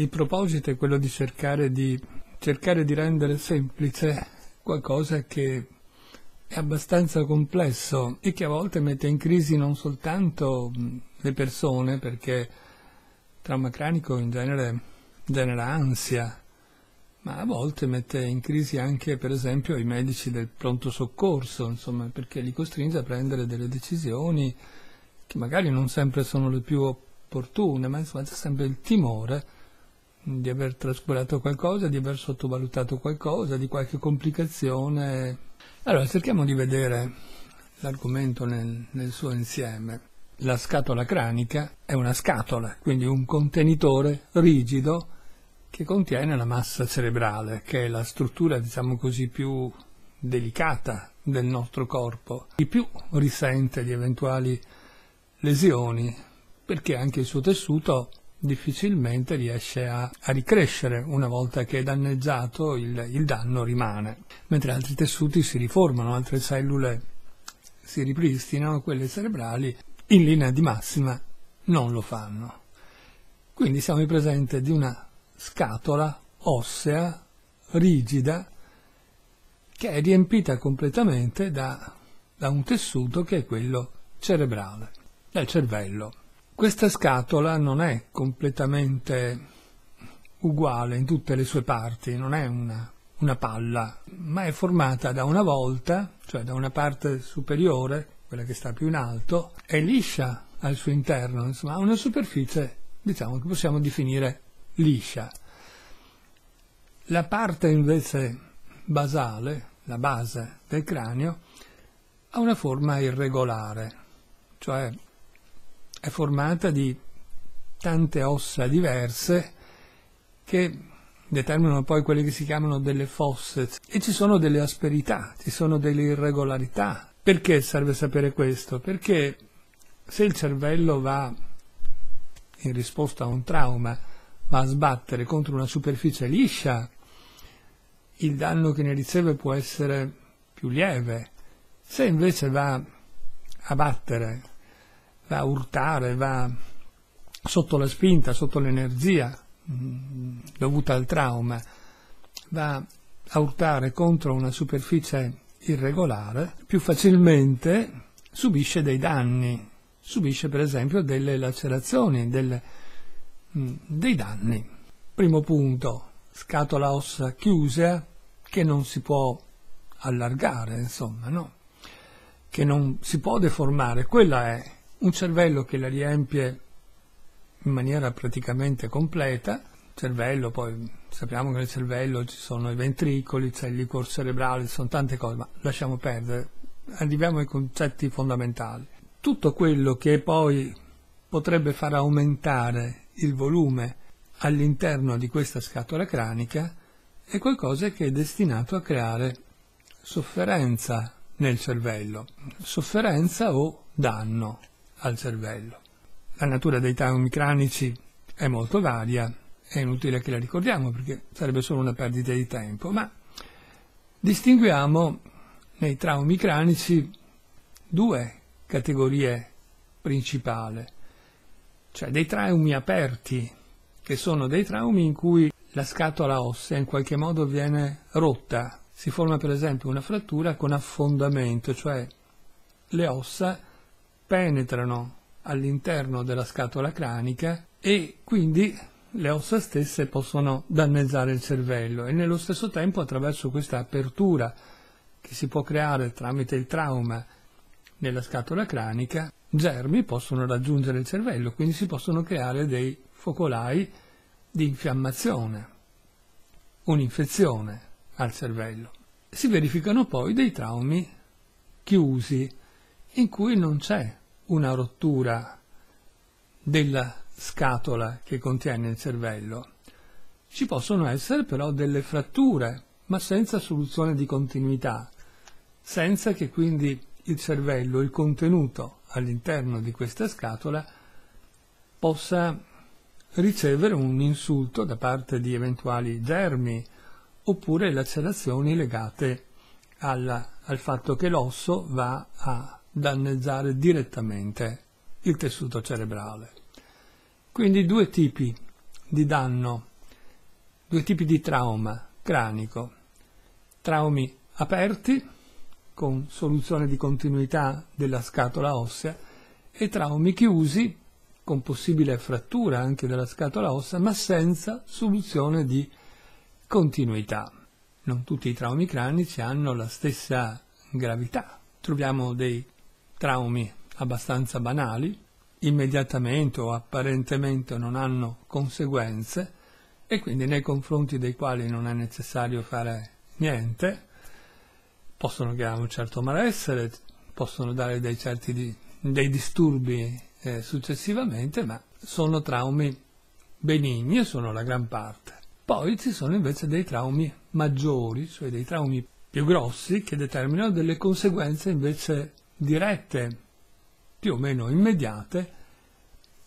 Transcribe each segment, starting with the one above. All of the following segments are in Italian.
il proposito è quello di cercare di, cercare di rendere semplice qualcosa che è abbastanza complesso e che a volte mette in crisi non soltanto le persone, perché trauma cranico in genere genera ansia, ma a volte mette in crisi anche per esempio i medici del pronto soccorso, insomma, perché li costringe a prendere delle decisioni che magari non sempre sono le più opportune, ma insomma c'è sempre il timore di aver trascurato qualcosa, di aver sottovalutato qualcosa, di qualche complicazione. Allora cerchiamo di vedere l'argomento nel, nel suo insieme. La scatola cranica è una scatola, quindi un contenitore rigido che contiene la massa cerebrale, che è la struttura, diciamo così, più delicata del nostro corpo. Di più risente di eventuali lesioni, perché anche il suo tessuto difficilmente riesce a, a, ricrescere una volta che è danneggiato il, il danno rimane, mentre altri tessuti si riformano, altre cellule si ripristinano, quelle cerebrali in linea di massima non lo fanno. Quindi siamo in presente di una scatola ossea, rigida, che è riempita completamente da, da un tessuto che è quello cerebrale, dal cervello. Questa scatola non è completamente uguale in tutte le sue parti, non è una, una palla, ma è formata da una volta, cioè da una parte superiore, quella che sta più in alto, è liscia al suo interno, insomma, ha una superficie, diciamo, che possiamo definire liscia. La parte invece basale, la base del cranio, ha una forma irregolare, cioè è formata di tante ossa diverse che determinano poi quelle che si chiamano delle fosse e ci sono delle asperità, ci sono delle irregolarità. Perché serve sapere questo? Perché se il cervello va in risposta a un trauma, va a sbattere contro una superficie liscia, il danno che ne riceve può essere più lieve. Se invece va a battere va a urtare, va sotto la spinta, sotto l'energia mm, dovuta al trauma, va a urtare contro una superficie irregolare, più facilmente subisce dei danni, subisce per esempio delle lacerazioni, delle, mm, dei danni. Primo punto, scatola ossa chiusa che non si può allargare, insomma, no? che non si può deformare, quella è un cervello che la riempie in maniera praticamente completa, cervello, poi sappiamo che nel cervello ci sono i ventricoli, c'è il licor cerebrale, ci sono tante cose, ma lasciamo perdere, arriviamo ai concetti fondamentali. Tutto quello che poi potrebbe far aumentare il volume all'interno di questa scatola cranica è qualcosa che è destinato a creare sofferenza nel cervello, sofferenza o danno al cervello. La natura dei traumi cranici è molto varia, è inutile che la ricordiamo perché sarebbe solo una perdita di tempo, ma distinguiamo nei traumi cranici due categorie principali, cioè dei traumi aperti, che sono dei traumi in cui la scatola ossea in qualche modo viene rotta, si forma per esempio una frattura con affondamento, cioè le ossa penetrano all'interno della scatola cranica e quindi le ossa stesse possono danneggiare il cervello e nello stesso tempo attraverso questa apertura che si può creare tramite il trauma nella scatola cranica, germi possono raggiungere il cervello, quindi si possono creare dei focolai di infiammazione, un'infezione al cervello. Si verificano poi dei traumi chiusi in cui non c'è una rottura della scatola che contiene il cervello. Ci possono essere però delle fratture, ma senza soluzione di continuità, senza che quindi il cervello, il contenuto all'interno di questa scatola, possa ricevere un insulto da parte di eventuali germi oppure lacerazioni legate alla, al fatto che l'osso va a danneggiare direttamente il tessuto cerebrale. Quindi due tipi di danno, due tipi di trauma cranico, traumi aperti con soluzione di continuità della scatola ossea e traumi chiusi con possibile frattura anche della scatola ossea ma senza soluzione di continuità. Non tutti i traumi cranici hanno la stessa gravità. Troviamo dei traumi abbastanza banali, immediatamente o apparentemente non hanno conseguenze e quindi nei confronti dei quali non è necessario fare niente, possono creare un certo malessere, possono dare dei, certi di, dei disturbi eh, successivamente, ma sono traumi benigni e sono la gran parte. Poi ci sono invece dei traumi maggiori, cioè dei traumi più grossi, che determinano delle conseguenze invece dirette, più o meno immediate,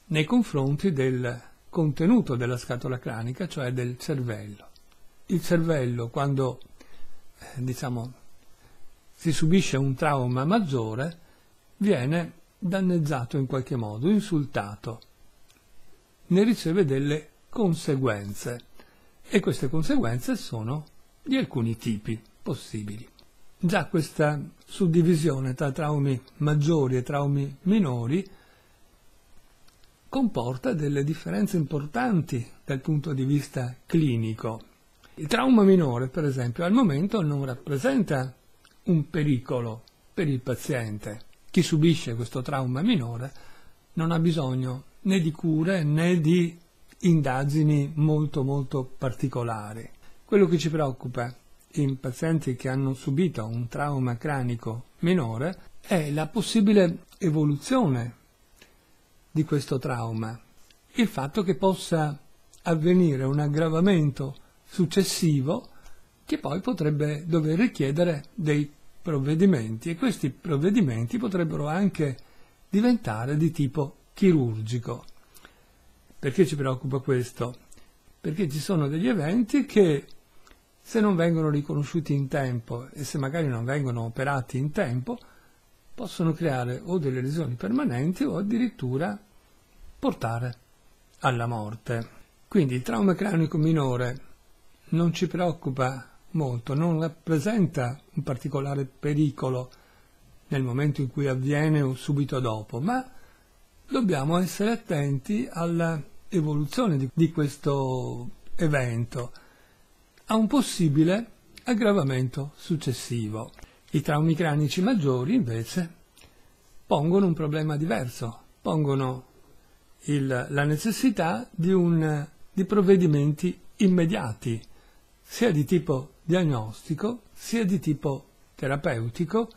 nei confronti del contenuto della scatola cranica, cioè del cervello. Il cervello, quando eh, diciamo, si subisce un trauma maggiore, viene danneggiato in qualche modo, insultato, ne riceve delle conseguenze e queste conseguenze sono di alcuni tipi possibili. Già questa suddivisione tra traumi maggiori e traumi minori comporta delle differenze importanti dal punto di vista clinico. Il trauma minore, per esempio, al momento non rappresenta un pericolo per il paziente. Chi subisce questo trauma minore non ha bisogno né di cure né di indagini molto molto particolari. Quello che ci preoccupa in pazienti che hanno subito un trauma cranico minore è la possibile evoluzione di questo trauma, il fatto che possa avvenire un aggravamento successivo che poi potrebbe dover richiedere dei provvedimenti e questi provvedimenti potrebbero anche diventare di tipo chirurgico. Perché ci preoccupa questo? Perché ci sono degli eventi che se non vengono riconosciuti in tempo e se magari non vengono operati in tempo, possono creare o delle lesioni permanenti o addirittura portare alla morte. Quindi il trauma cranico minore non ci preoccupa molto, non rappresenta un particolare pericolo nel momento in cui avviene o subito dopo, ma dobbiamo essere attenti all'evoluzione di, di questo evento a un possibile aggravamento successivo. I traumi cranici maggiori, invece, pongono un problema diverso, pongono il, la necessità di, un, di provvedimenti immediati, sia di tipo diagnostico, sia di tipo terapeutico,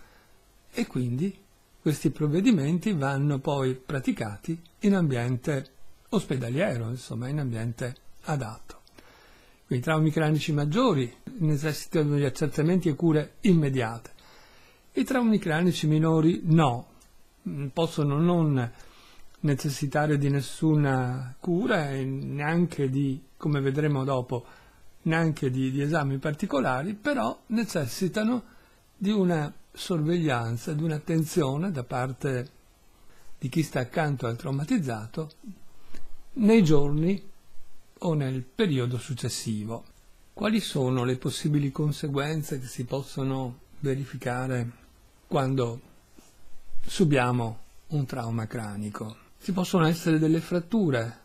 e quindi questi provvedimenti vanno poi praticati in ambiente ospedaliero, insomma in ambiente adatto quindi traumi cranici maggiori necessitano di accertamenti e cure immediate. I traumi cranici minori no, mm, possono non necessitare di nessuna cura e neanche di, come vedremo dopo, neanche di, di esami particolari, però necessitano di una sorveglianza, di un'attenzione da parte di chi sta accanto al traumatizzato nei giorni o nel periodo successivo. Quali sono le possibili conseguenze che si possono verificare quando subiamo un trauma cranico? Ci possono essere delle fratture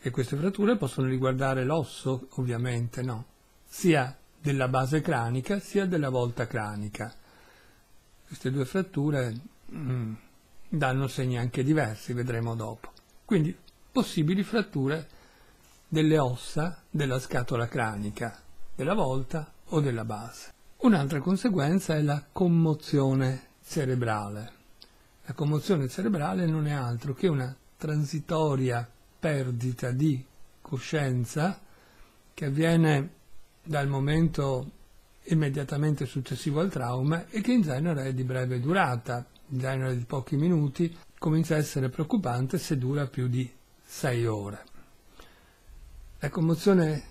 e queste fratture possono riguardare l'osso, ovviamente, no? Sia della base cranica sia della volta cranica. Queste due fratture mm, danno segni anche diversi, vedremo dopo. Quindi possibili fratture delle ossa della scatola cranica, della volta o della base. Un'altra conseguenza è la commozione cerebrale. La commozione cerebrale non è altro che una transitoria perdita di coscienza che avviene dal momento immediatamente successivo al trauma e che in genere è di breve durata, in genere di pochi minuti, comincia a essere preoccupante se dura più di sei ore la commozione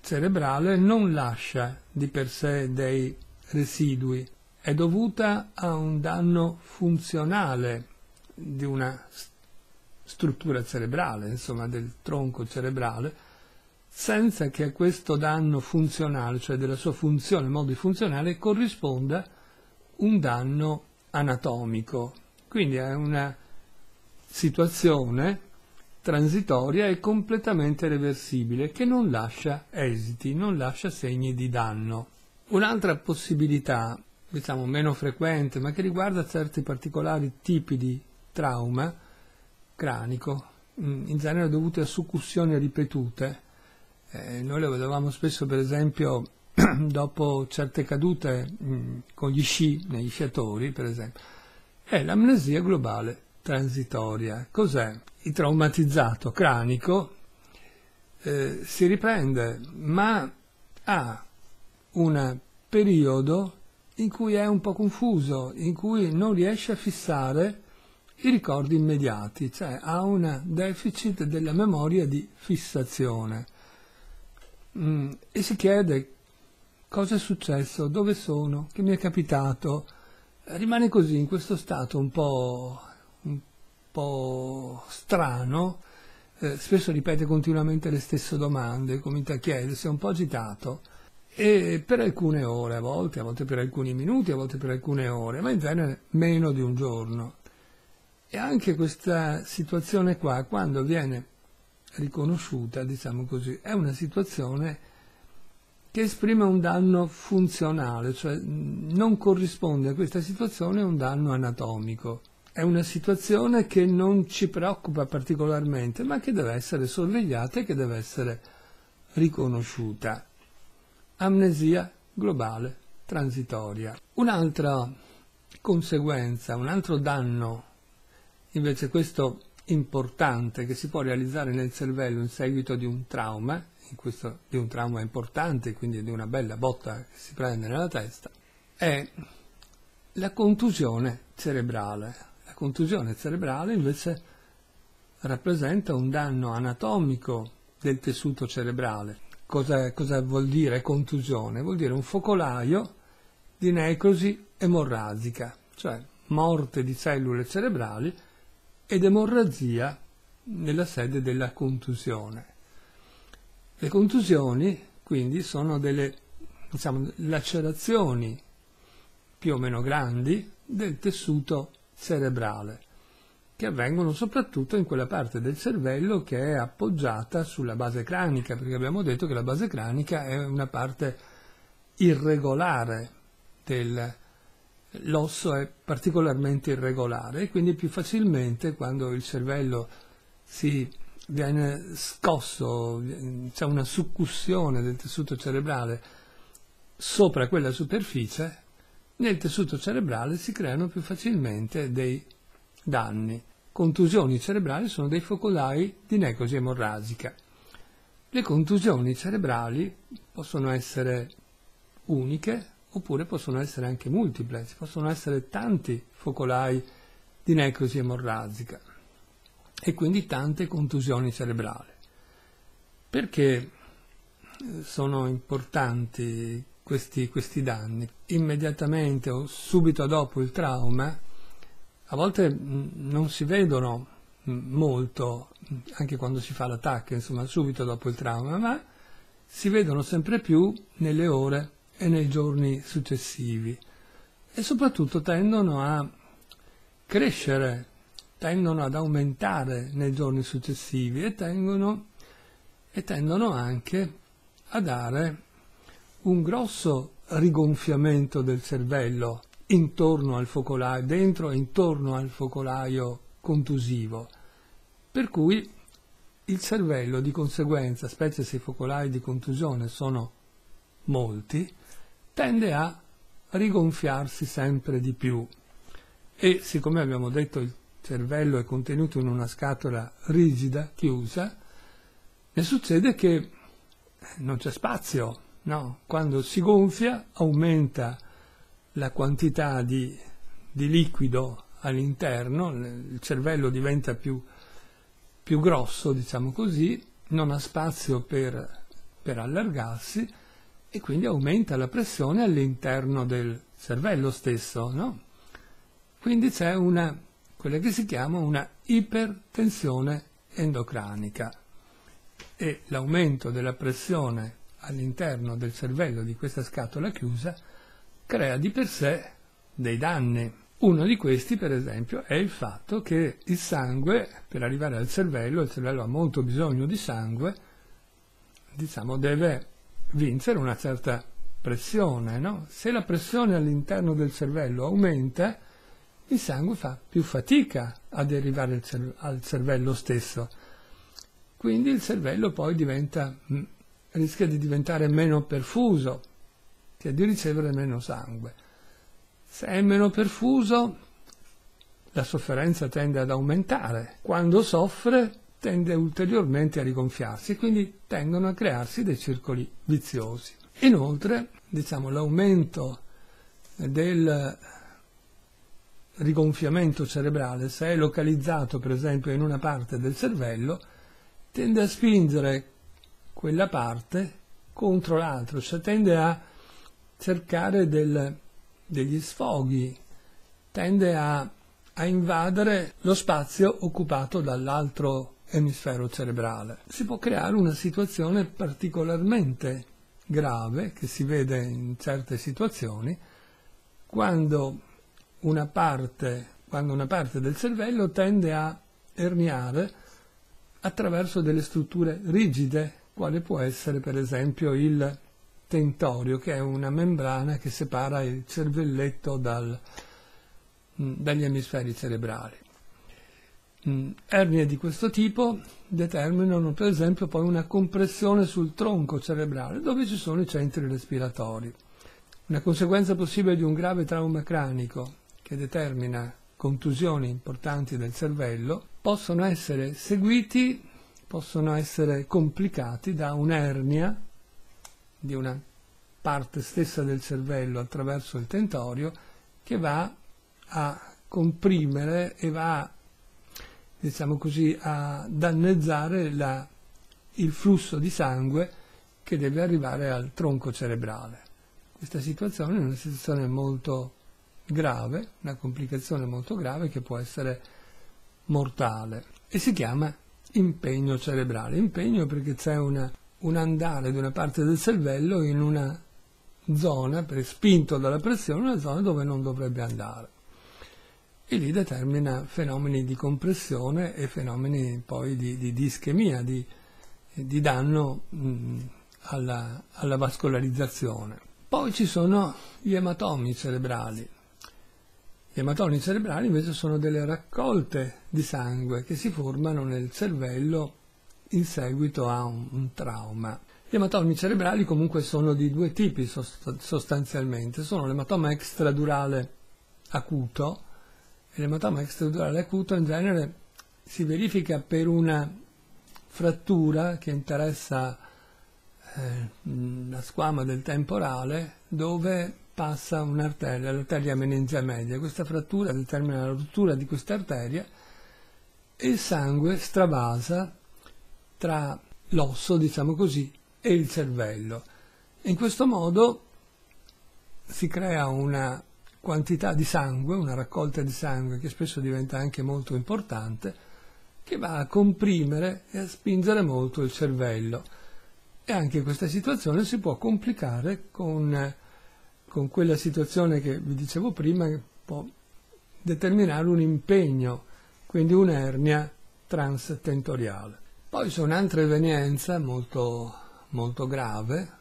cerebrale non lascia di per sé dei residui, è dovuta a un danno funzionale di una struttura cerebrale, insomma del tronco cerebrale, senza che a questo danno funzionale, cioè della sua funzione, modo di funzionare, corrisponda un danno anatomico. Quindi è una situazione transitoria e completamente reversibile che non lascia esiti, non lascia segni di danno. Un'altra possibilità, diciamo meno frequente, ma che riguarda certi particolari tipi di trauma cranico, mm, in genere dovute a succussioni ripetute, eh, noi le vedevamo spesso per esempio dopo certe cadute mh, mm, con gli sci negli sciatori, per esempio, è l'amnesia globale transitoria. Cos'è? Il traumatizzato cranico eh, si riprende, ma ha un periodo in cui è un po' confuso, in cui non riesce a fissare i ricordi immediati, cioè ha un deficit della memoria di fissazione. Mm, e si chiede cosa è successo, dove sono, che mi è capitato. Rimane così in questo stato un po' po' strano, eh, spesso ripete continuamente le stesse domande, comincia a chiedersi, è un po' agitato, e per alcune ore a volte, a volte per alcuni minuti, a volte per alcune ore, ma in genere meno di un giorno. E anche questa situazione qua, quando viene riconosciuta, diciamo così, è una situazione che esprime un danno funzionale, cioè mm, non corrisponde a questa situazione un danno anatomico è una situazione che non ci preoccupa particolarmente, ma che deve essere sorvegliata e che deve essere riconosciuta. Amnesia globale, transitoria. Un'altra conseguenza, un altro danno, invece questo importante, che si può realizzare nel cervello in seguito di un trauma, questo, di un trauma importante, quindi di una bella botta che si prende nella testa, è la contusione cerebrale contusione cerebrale invece rappresenta un danno anatomico del tessuto cerebrale. Cosa, cosa vuol dire contusione? Vuol dire un focolaio di necrosi emorragica, cioè morte di cellule cerebrali ed emorragia nella sede della contusione. Le contusioni quindi sono delle diciamo, lacerazioni più o meno grandi del tessuto cerebrale cerebrale, che avvengono soprattutto in quella parte del cervello che è appoggiata sulla base cranica, perché abbiamo detto che la base cranica è una parte irregolare del l'osso è particolarmente irregolare e quindi più facilmente quando il cervello si viene scosso, c'è una succussione del tessuto cerebrale sopra quella superficie, nel tessuto cerebrale si creano più facilmente dei danni. Contusioni cerebrali sono dei focolai di necrosi emorragica. Le contusioni cerebrali possono essere uniche oppure possono essere anche multiple, ci possono essere tanti focolai di necrosi emorragica e quindi tante contusioni cerebrali. Perché eh, sono importanti questi, questi danni. Immediatamente o subito dopo il trauma, a volte mm, non si vedono mm, molto, anche quando si fa l'attacco, insomma, subito dopo il trauma, ma si vedono sempre più nelle ore e nei giorni successivi e soprattutto tendono a crescere, tendono ad aumentare nei giorni successivi e tendono, e tendono anche a dare un grosso rigonfiamento del cervello intorno al focolaio, dentro e intorno al focolaio contusivo, per cui il cervello di conseguenza, specie se i focolai di contusione sono molti, tende a rigonfiarsi sempre di più. E siccome abbiamo detto il cervello è contenuto in una scatola rigida, chiusa, ne succede che non c'è spazio No, quando si gonfia aumenta la quantità di, di liquido all'interno, il cervello diventa più, più grosso, diciamo così, non ha spazio per, per allargarsi e quindi aumenta la pressione all'interno del cervello stesso, no? Quindi c'è una, quella che si chiama una ipertensione endocranica e l'aumento della pressione all'interno del cervello di questa scatola chiusa crea di per sé dei danni. Uno di questi, per esempio, è il fatto che il sangue, per arrivare al cervello, il cervello ha molto bisogno di sangue, diciamo, deve vincere una certa pressione. No? Se la pressione all'interno del cervello aumenta, il sangue fa più fatica ad arrivare al, cervello stesso. Quindi il cervello poi diventa mm, rischia di diventare meno perfuso, cioè di ricevere meno sangue. Se è meno perfuso, la sofferenza tende ad aumentare. Quando soffre, tende ulteriormente a rigonfiarsi, quindi tendono a crearsi dei circoli viziosi. Inoltre, diciamo, l'aumento del rigonfiamento cerebrale, se è localizzato per esempio in una parte del cervello, tende a spingere quella parte contro l'altro, cioè tende a cercare del, degli sfoghi, tende a, a invadere lo spazio occupato dall'altro emisfero cerebrale. Si può creare una situazione particolarmente grave che si vede in certe situazioni quando una parte, quando una parte del cervello tende a erniare attraverso delle strutture rigide quale può essere per esempio il tentorio, che è una membrana che separa il cervelletto dal, mm, dagli emisferi cerebrali. Mm, ernie di questo tipo determinano per esempio poi una compressione sul tronco cerebrale dove ci sono i centri respiratori. Una conseguenza possibile di un grave trauma cranico che determina contusioni importanti del cervello possono essere seguiti possono essere complicati da un'ernia di una parte stessa del cervello attraverso il tentorio che va a comprimere e va diciamo così, a dannezzare la, il flusso di sangue che deve arrivare al tronco cerebrale. Questa situazione è una situazione molto grave, una complicazione molto grave che può essere mortale e si chiama impegno cerebrale. Impegno perché c'è una, un andare di una parte del cervello in una zona, per, spinto dalla pressione, una zona dove non dovrebbe andare. E lì determina fenomeni di compressione e fenomeni poi di, di, di ischemia, di, di danno mh, alla, alla vascolarizzazione. Poi ci sono gli ematomi cerebrali, gli ematomi cerebrali invece sono delle raccolte di sangue che si formano nel cervello in seguito a un, un trauma. Gli ematomi cerebrali comunque sono di due tipi sost sostanzialmente, sono l'ematoma extradurale acuto e l'ematoma extradurale acuto in genere si verifica per una frattura che interessa eh, la squama del temporale dove passa un'arteria, l'arteria meningea media. Questa frattura determina la rottura di questa arteria e il sangue stravasa tra l'osso, diciamo così, e il cervello. In questo modo si crea una quantità di sangue, una raccolta di sangue che spesso diventa anche molto importante, che va a comprimere e a spingere molto il cervello. E anche questa situazione si può complicare con con quella situazione che vi dicevo prima che può determinare un impegno, quindi un'ernia transtentoriale. Poi c'è un'altra evenienza molto, molto grave,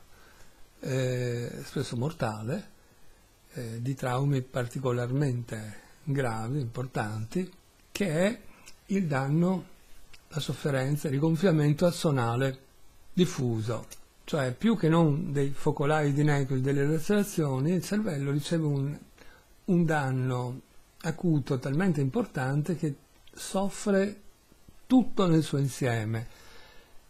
eh, spesso mortale, eh, di traumi particolarmente gravi, importanti, che è il danno, la sofferenza, il rigonfiamento assonale diffuso cioè più che non dei focolai di Nichols delle lacerazioni, il cervello riceve un, un, danno acuto talmente importante che soffre tutto nel suo insieme.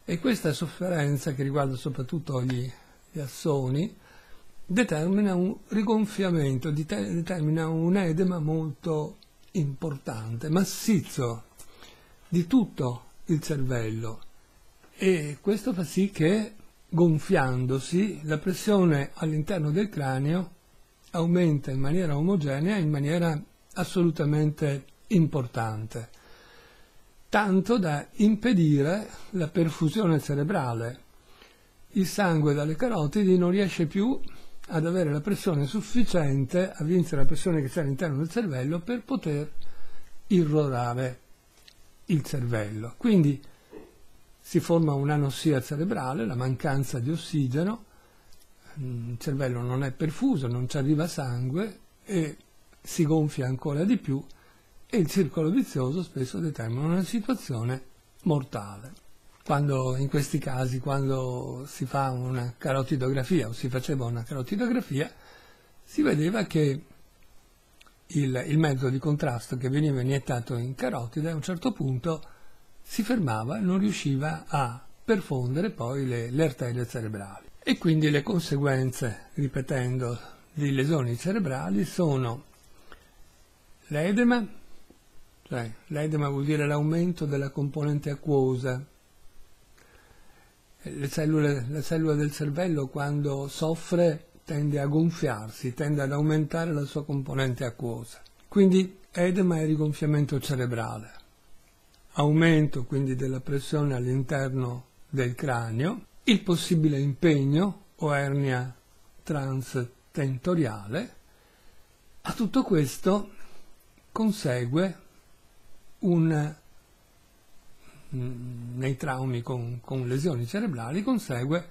E questa sofferenza, che riguarda soprattutto gli, gli assoni, determina un rigonfiamento, determina un edema molto importante, massizzo, di tutto il cervello. E questo fa sì che gonfiandosi, la pressione all'interno del cranio aumenta in maniera omogenea, in maniera assolutamente importante, tanto da impedire la perfusione cerebrale. Il sangue dalle carotidi non riesce più ad avere la pressione sufficiente, a vincere la pressione che c'è all'interno del cervello per poter irrorare il cervello. Quindi si forma un'anossia cerebrale, la mancanza di ossigeno, il cervello non è perfuso, non ci arriva sangue e si gonfia ancora di più e il circolo vizioso spesso determina una situazione mortale. Quando, in questi casi, quando si fa una carotidografia o si faceva una carotidografia, si vedeva che il, il mezzo di contrasto che veniva iniettato in carotide a un certo punto si fermava e non riusciva a perfondere poi le, le arterie cerebrali. E quindi le conseguenze, ripetendo, di lesioni cerebrali sono l'edema, cioè l'edema vuol dire l'aumento della componente acquosa. Cellule, la cellula del cervello quando soffre tende a gonfiarsi, tende ad aumentare la sua componente acquosa. Quindi edema è rigonfiamento cerebrale aumento quindi della pressione all'interno del cranio, il possibile impegno o ernia transtentoriale. A tutto questo consegue un mm, nei traumi con, con, lesioni cerebrali consegue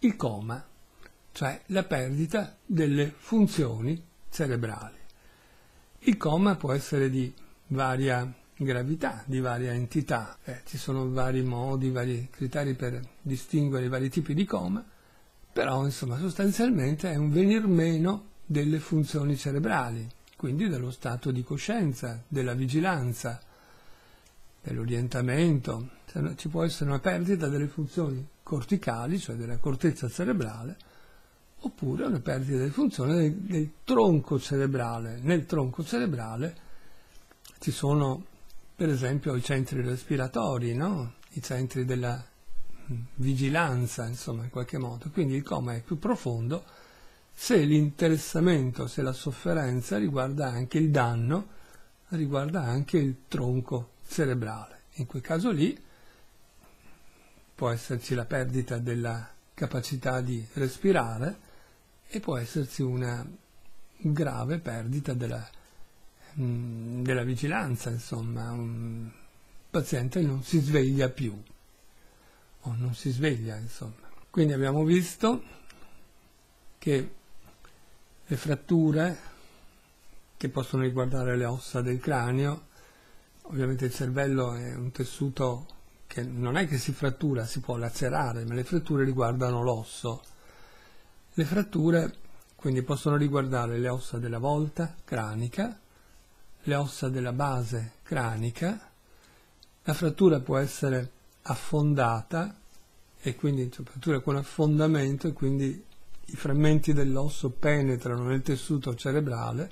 il coma, cioè la perdita delle funzioni cerebrali. Il coma può essere di varia gravità di varia entità, eh, ci sono vari modi, vari criteri per distinguere i vari tipi di coma, però insomma sostanzialmente è un venir meno delle funzioni cerebrali, quindi dello stato di coscienza, della vigilanza, dell'orientamento, ci può essere una perdita delle funzioni corticali, cioè della cortezza cerebrale, oppure una perdita delle funzioni del, del tronco cerebrale. Nel tronco cerebrale ci sono per esempio i centri respiratori, no? i centri della mm, vigilanza, insomma, in qualche modo. Quindi il coma è più profondo se l'interessamento, se la sofferenza riguarda anche il danno, riguarda anche il tronco cerebrale. In quel caso lì può esserci la perdita della capacità di respirare e può esserci una grave perdita della capacità Mm, della vigilanza, insomma, un paziente non si sveglia più o non si sveglia, insomma. Quindi abbiamo visto che le fratture che possono riguardare le ossa del cranio, ovviamente il cervello è un tessuto che non è che si frattura, si può lacerare, ma le fratture riguardano l'osso. Le fratture quindi possono riguardare le ossa della volta cranica, le ossa della base cranica, la frattura può essere affondata e quindi frattura con affondamento e quindi i frammenti dell'osso penetrano nel tessuto cerebrale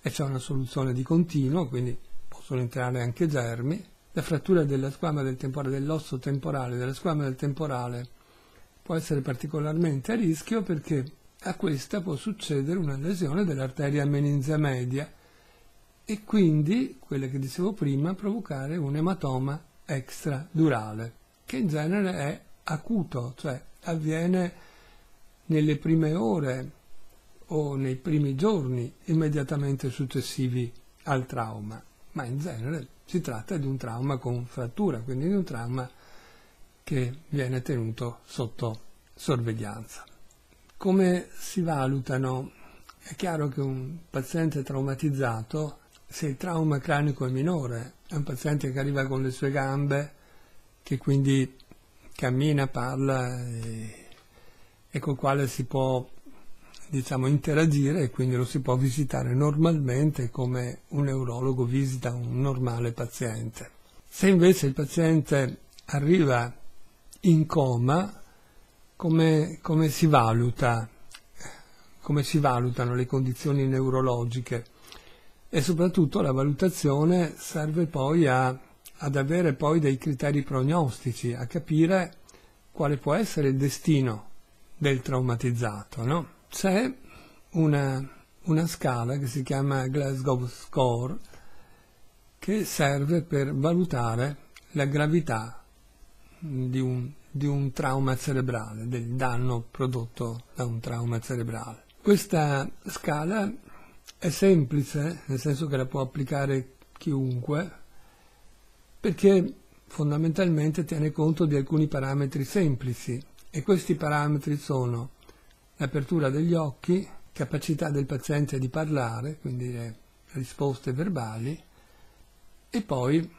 e c'è una soluzione di continuo, quindi possono entrare anche germi. La frattura della squama del temporale, dell'osso temporale, della squama del temporale può essere particolarmente a rischio perché a questa può succedere una lesione dell'arteria meninzia media, e quindi, quelle che dicevo prima, provocare un ematoma extradurale, che in genere è acuto, cioè avviene nelle prime ore o nei primi giorni immediatamente successivi al trauma, ma in genere si tratta di un trauma con frattura, quindi di un trauma che viene tenuto sotto sorveglianza. Come si valutano? È chiaro che un paziente traumatizzato se il trauma cranico è minore, è un paziente che arriva con le sue gambe, che quindi cammina, parla e, e col quale si può diciamo, interagire e quindi lo si può visitare normalmente come un neurologo visita un normale paziente. Se invece il paziente arriva in coma, come, come si valuta? Come si valutano le condizioni neurologiche? e soprattutto la valutazione serve poi a, ad avere poi dei criteri prognostici, a capire quale può essere il destino del traumatizzato. No? C'è una, una scala che si chiama Glasgow Score che serve per valutare la gravità di un, di un trauma cerebrale, del danno prodotto da un trauma cerebrale. Questa scala è semplice, nel senso che la può applicare chiunque, perché fondamentalmente tiene conto di alcuni parametri semplici e questi parametri sono l'apertura degli occhi, capacità del paziente di parlare, quindi le risposte verbali, e poi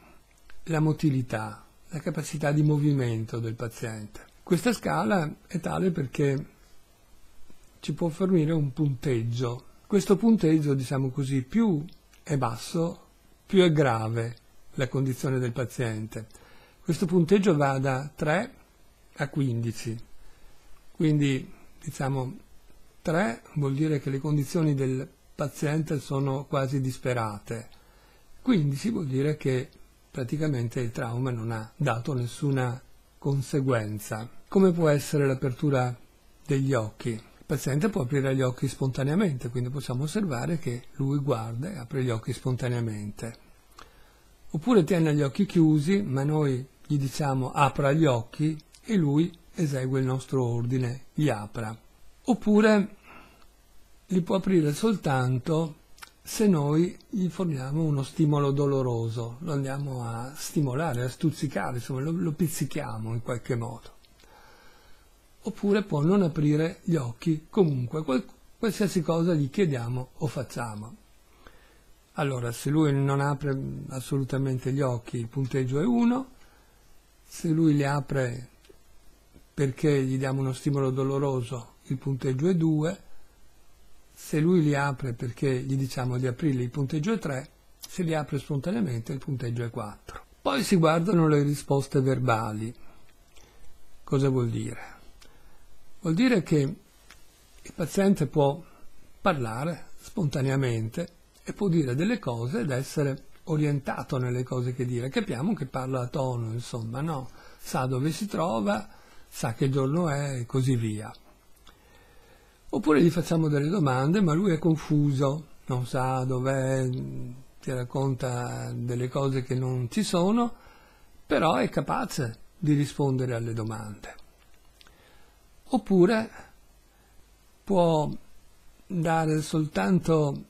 la motilità, la capacità di movimento del paziente. Questa scala è tale perché ci può fornire un punteggio questo punteggio, diciamo così, più è basso, più è grave la condizione del paziente. Questo punteggio va da 3 a 15. Quindi, diciamo, 3 vuol dire che le condizioni del paziente sono quasi disperate. 15 vuol dire che praticamente il trauma non ha dato nessuna conseguenza. Come può essere l'apertura degli occhi? paziente può aprire gli occhi spontaneamente, quindi possiamo osservare che lui guarda e apre gli occhi spontaneamente. Oppure tiene gli occhi chiusi, ma noi gli diciamo apra gli occhi e lui esegue il nostro ordine, li apra. Oppure li può aprire soltanto se noi gli forniamo uno stimolo doloroso, lo andiamo a stimolare, a stuzzicare, insomma lo, lo pizzichiamo in qualche modo oppure può non aprire gli occhi comunque qualsiasi cosa gli chiediamo o facciamo. Allora, se lui non apre assolutamente gli occhi, il punteggio è 1, se lui li apre perché gli diamo uno stimolo doloroso, il punteggio è 2, se lui li apre perché gli diciamo di aprirli, il punteggio è 3, se li apre spontaneamente, il punteggio è 4. Poi si guardano le risposte verbali. Cosa vuol dire? Vuol dire che il paziente può parlare spontaneamente e può dire delle cose ed essere orientato nelle cose che dire. Capiamo che parla a tono, insomma, no? Sa dove si trova, sa che giorno è e così via. Oppure gli facciamo delle domande, ma lui è confuso, non sa dov'è, ti racconta delle cose che non ci sono, però è capace di rispondere alle domande oppure può dare soltanto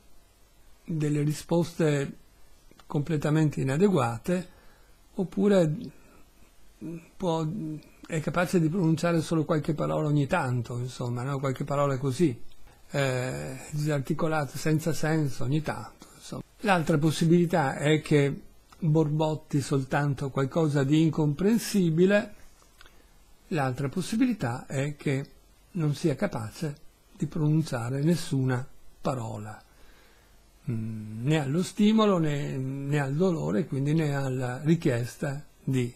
delle risposte completamente inadeguate, oppure può, è capace di pronunciare solo qualche parola ogni tanto, insomma, no? qualche parola così, eh, disarticolata, senza senso ogni tanto. Insomma. L'altra possibilità è che borbotti soltanto qualcosa di incomprensibile L'altra possibilità è che non sia capace di pronunciare nessuna parola, mm, né allo stimolo né, né al dolore, quindi né alla richiesta di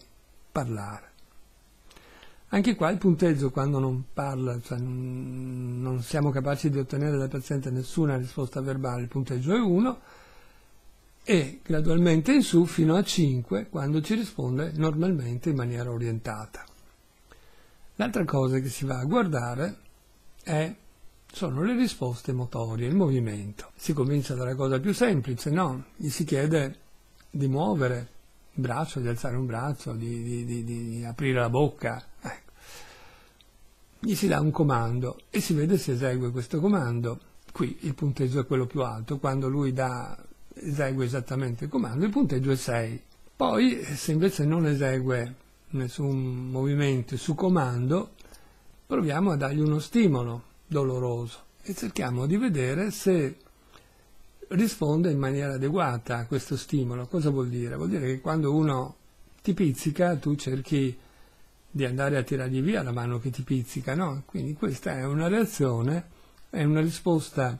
parlare. Anche qua il punteggio quando non parla, cioè non siamo capaci di ottenere dal paziente nessuna risposta verbale, il punteggio è 1 e gradualmente in su fino a 5 quando ci risponde normalmente in maniera orientata. L'altra cosa che si va a guardare è, sono le risposte motorie, il movimento. Si comincia dalla cosa più semplice, no? Gli si chiede di muovere il braccio, di alzare un braccio, di, di, di, di aprire la bocca. Ecco. Gli si dà un comando e si vede se esegue questo comando. Qui il punteggio è quello più alto, quando lui dà, esegue esattamente il comando il punteggio è 6. Poi se invece non esegue nessun movimento su comando, proviamo a dargli uno stimolo doloroso e cerchiamo di vedere se risponde in maniera adeguata a questo stimolo. Cosa vuol dire? Vuol dire che quando uno ti pizzica tu cerchi di andare a tirargli via la mano che ti pizzica, no? Quindi questa è una reazione, è una risposta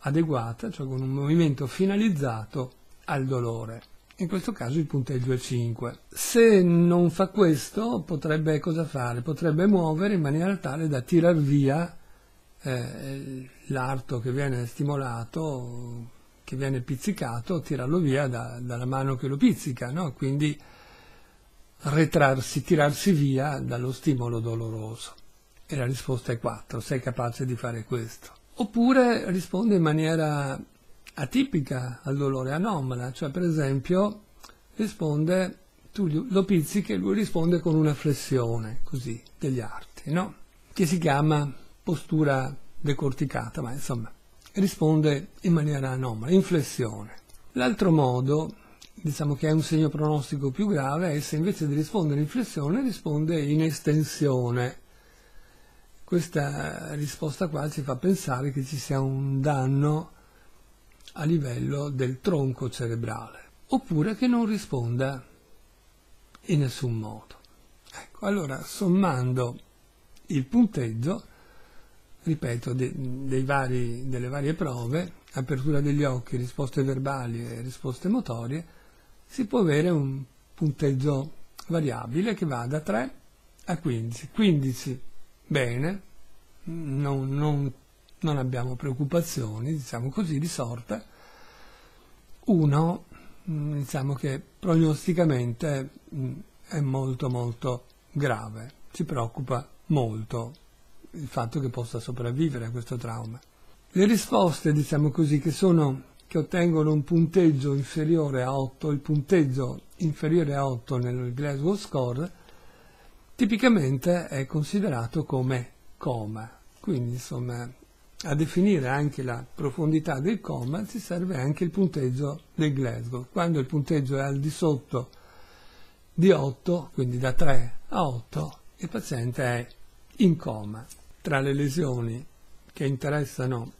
adeguata, cioè con un movimento finalizzato al dolore in questo caso il punteggio è 5. Se non fa questo, potrebbe cosa fare? Potrebbe muovere in maniera tale da tirar via eh, l'arto che viene stimolato, che viene pizzicato, tirarlo via da, dalla mano che lo pizzica, no? quindi retrarsi, tirarsi via dallo stimolo doloroso. E la risposta è 4, sei capace di fare questo. Oppure risponde in maniera atipica al dolore, anomala, cioè per esempio risponde, tu lo pizzichi e lui risponde con una flessione, così, degli arti, no? Che si chiama postura decorticata, ma insomma, risponde in maniera anomala, in flessione. L'altro modo, diciamo che è un segno pronostico più grave, è se invece di rispondere in flessione risponde in estensione. Questa risposta qua ci fa pensare che ci sia un danno a livello del tronco cerebrale, oppure che non risponda in nessun modo. Ecco, allora sommando il punteggio, ripeto, de, vari, delle varie prove, apertura degli occhi, risposte verbali e risposte motorie, si può avere un punteggio variabile che va da 3 a 15. 15 bene, non, non non abbiamo preoccupazioni, diciamo così, di sorta. Uno, mm, diciamo che prognosticamente mm, è molto molto grave, ci preoccupa molto il fatto che possa sopravvivere a questo trauma. Le risposte, diciamo così, che, sono, che ottengono un punteggio inferiore a 8, il punteggio inferiore a 8 nel Glasgow Score, tipicamente è considerato come coma, quindi insomma a definire anche la profondità del coma ci serve anche il punteggio del Glasgow. Quando il punteggio è al di sotto di 8, quindi da 3 a 8, il paziente è in coma. Tra le lesioni che interessano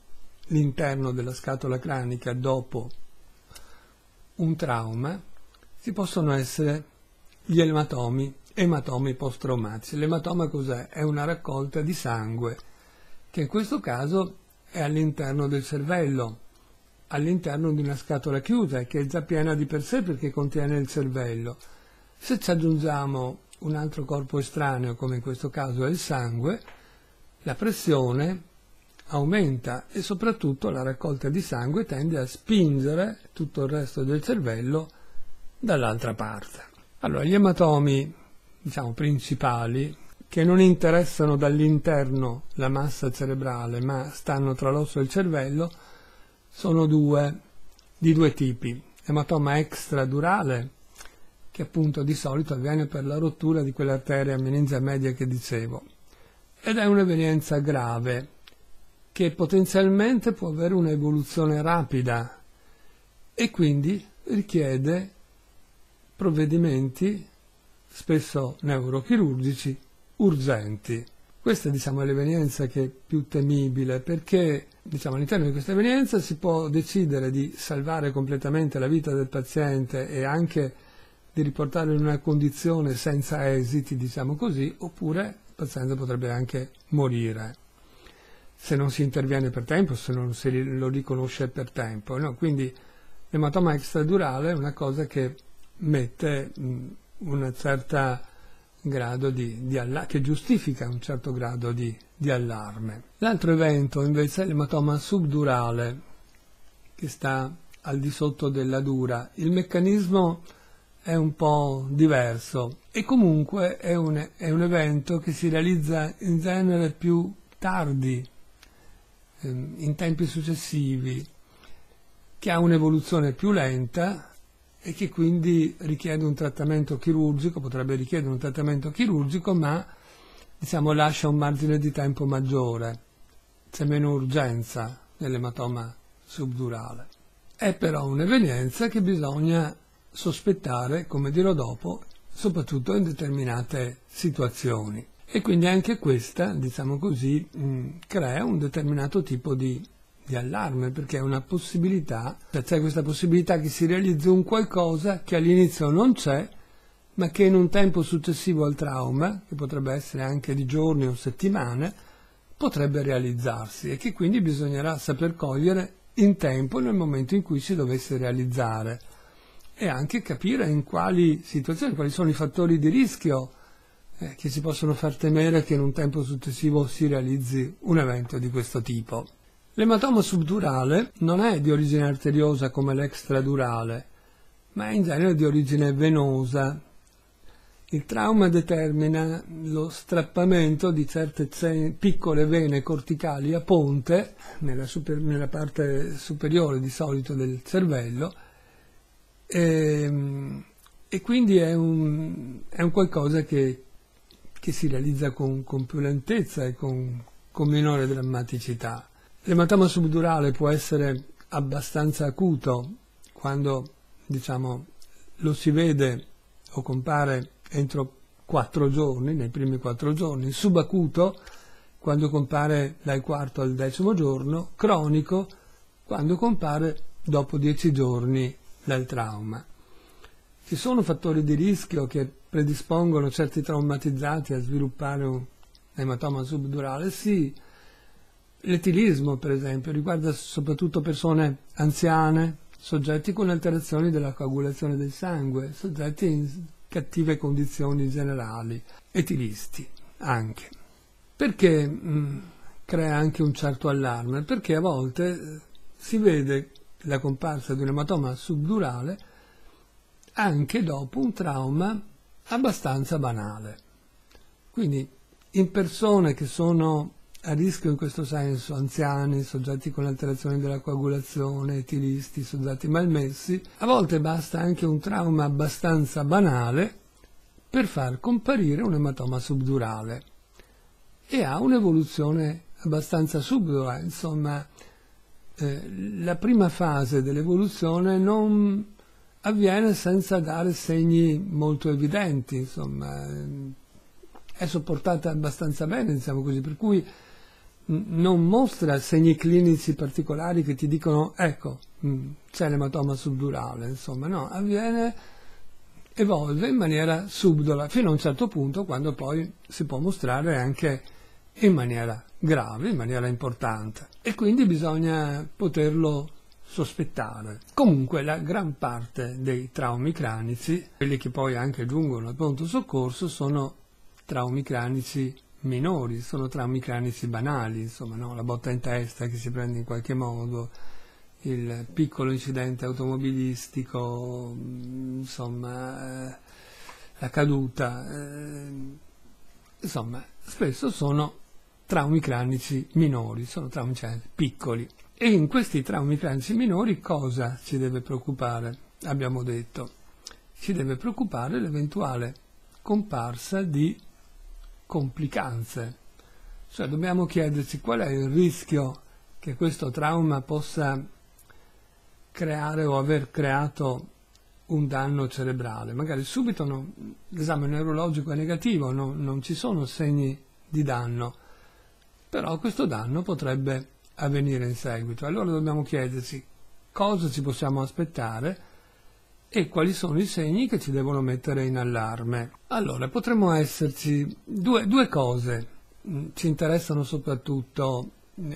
l'interno della scatola cranica dopo un trauma, ci possono essere gli ematomi, ematomi post-traumatici. L'ematoma cos'è? È una raccolta di sangue che in questo caso è all'interno del cervello, all'interno di una scatola chiusa che è già piena di per sé perché contiene il cervello. Se ci aggiungiamo un altro corpo estraneo, come in questo caso è il sangue, la pressione aumenta e soprattutto la raccolta di sangue tende a spingere tutto il resto del cervello dall'altra parte. Allora, gli ematomi, diciamo, principali che non interessano dall'interno la massa cerebrale ma stanno tra l'osso e il cervello sono due, di due tipi. Ematoma extradurale, che appunto di solito avviene per la rottura di quell'arteria meningia media che dicevo, ed è un'evenienza grave che potenzialmente può avere un'evoluzione rapida e quindi richiede provvedimenti spesso neurochirurgici urgenti. Questa diciamo, è l'evenienza che è più temibile perché diciamo, all'interno di questa evenienza si può decidere di salvare completamente la vita del paziente e anche di riportarlo in una condizione senza esiti, diciamo così, oppure il paziente potrebbe anche morire se non si interviene per tempo, se non si lo riconosce per tempo. No? Quindi l'ematoma extradurale è una cosa che mette una certa grado di, di alla- che giustifica un certo grado di, di allarme. L'altro evento invece è l'ematoma subdurale, che sta al di sotto della dura. Il meccanismo è un po' diverso e comunque è un, è un evento che si realizza in genere più tardi, ehm, in tempi successivi, che ha un'evoluzione più lenta e che quindi richiede un trattamento chirurgico, potrebbe richiedere un trattamento chirurgico, ma diciamo, lascia un margine di tempo maggiore, c'è meno urgenza nell'ematoma subdurale. È però un'evenienza che bisogna sospettare, come dirò dopo, soprattutto in determinate situazioni. E quindi anche questa, diciamo così, mh, mm, crea un determinato tipo di di allarme perché è una possibilità, cioè c'è questa possibilità che si realizzi un qualcosa che all'inizio non c'è, ma che in un tempo successivo al trauma, che potrebbe essere anche di giorni o settimane, potrebbe realizzarsi e che quindi bisognerà saper cogliere in tempo nel momento in cui si dovesse realizzare e anche capire in quali situazioni, quali sono i fattori di rischio eh, che si possono far temere che in un tempo successivo si realizzi un evento di questo tipo. L'ematoma subdurale non è di origine arteriosa come l'extradurale, ma è in genere di origine venosa. Il trauma determina lo strappamento di certe piccole vene corticali a ponte, nella, super, nella parte superiore di solito del cervello, e, ehm, e quindi è un, è un qualcosa che, che, si realizza con, con più lentezza e con, con minore drammaticità. L'ematoma subdurale può essere abbastanza acuto quando diciamo, lo si vede o compare entro quattro giorni, nei primi quattro giorni, subacuto quando compare dal quarto al decimo giorno, cronico quando compare dopo dieci giorni dal trauma. Ci sono fattori di rischio che predispongono certi traumatizzati a sviluppare un ematoma subdurale? Sì, L'etilismo, per esempio, riguarda soprattutto persone anziane, soggetti con alterazioni della coagulazione del sangue, soggetti in cattive condizioni generali, etilisti anche. Perché mh, mm, crea anche un certo allarme? Perché a volte eh, si vede la comparsa di un ematoma subdurale anche dopo un trauma abbastanza banale. Quindi in persone che sono a rischio in questo senso anziani, soggetti con alterazioni della coagulazione, etilisti, soggetti malmessi, a volte basta anche un trauma abbastanza banale per far comparire un ematoma subdurale e ha un'evoluzione abbastanza subdola, insomma eh, la prima fase dell'evoluzione non avviene senza dare segni molto evidenti, insomma eh, è sopportata abbastanza bene, diciamo così, per cui non mostra segni clinici particolari che ti dicono ecco mm, c'è l'ematoma subdurale, insomma, no, avviene, evolve in maniera subdola fino a un certo punto quando poi si può mostrare anche in maniera grave, in maniera importante e quindi bisogna poterlo sospettare. Comunque la gran parte dei traumi cranici, quelli che poi anche giungono al pronto soccorso, sono traumi cranici minori, sono traumi cranici banali, insomma, no? la botta in testa che si prende in qualche modo, il piccolo incidente automobilistico, mm, insomma, eh, la caduta, eh, insomma, spesso sono traumi cranici minori, sono traumi cranici certo, piccoli. E in questi traumi cranici minori cosa ci deve preoccupare? Abbiamo detto, ci deve preoccupare l'eventuale comparsa di complicanze. Cioè dobbiamo chiederci qual è il rischio che questo trauma possa creare o aver creato un danno cerebrale. Magari subito no, l'esame neurologico è negativo, no, non ci sono segni di danno, però questo danno potrebbe avvenire in seguito. Allora dobbiamo chiederci cosa ci possiamo aspettare e quali sono i segni che ci devono mettere in allarme. Allora, potremmo esserci due, due cose, mm, ci interessano soprattutto,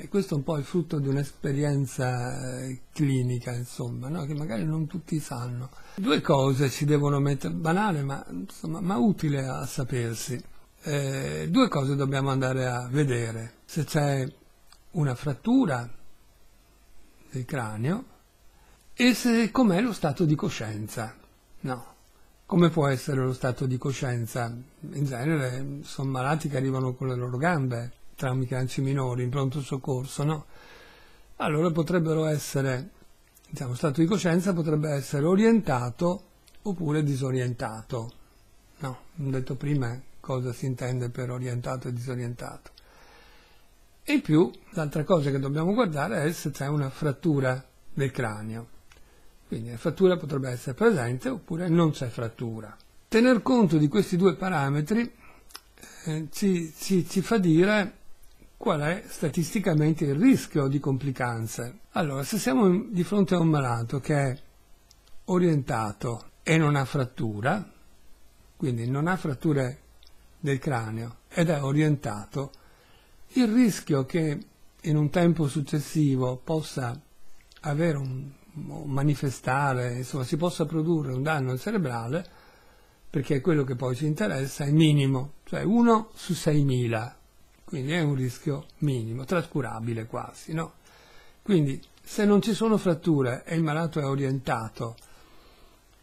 questo è un po' il frutto di un'esperienza eh, clinica, insomma, no? che magari non tutti sanno. Due cose ci devono mettere, banale ma, insomma, ma utile a sapersi. Eh, due cose dobbiamo andare a vedere, se c'è una frattura del cranio, e se, com'è lo stato di coscienza? No. Come può essere lo stato di coscienza? In genere sono malati che arrivano con le loro gambe, tramite traumi minori, in pronto soccorso, no? Allora potrebbero essere, diciamo, stato di coscienza potrebbe essere orientato oppure disorientato. No, ho detto prima cosa si intende per orientato e disorientato. E in più, l'altra cosa che dobbiamo guardare è se c'è una frattura del cranio. Quindi la frattura potrebbe essere presente oppure non c'è frattura. Tener conto di questi due parametri eh, ci, ci, ci fa dire qual è statisticamente il rischio di complicanze. Allora, se siamo in, di fronte a un malato che è orientato e non ha frattura, quindi non ha fratture del cranio ed è orientato, il rischio che in un tempo successivo possa avere un manifestare, insomma, si possa produrre un danno cerebrale, perché è quello che poi ci interessa, è minimo, cioè 1 su 6.000, quindi è un rischio minimo, trascurabile quasi. No? Quindi se non ci sono fratture e il malato è orientato,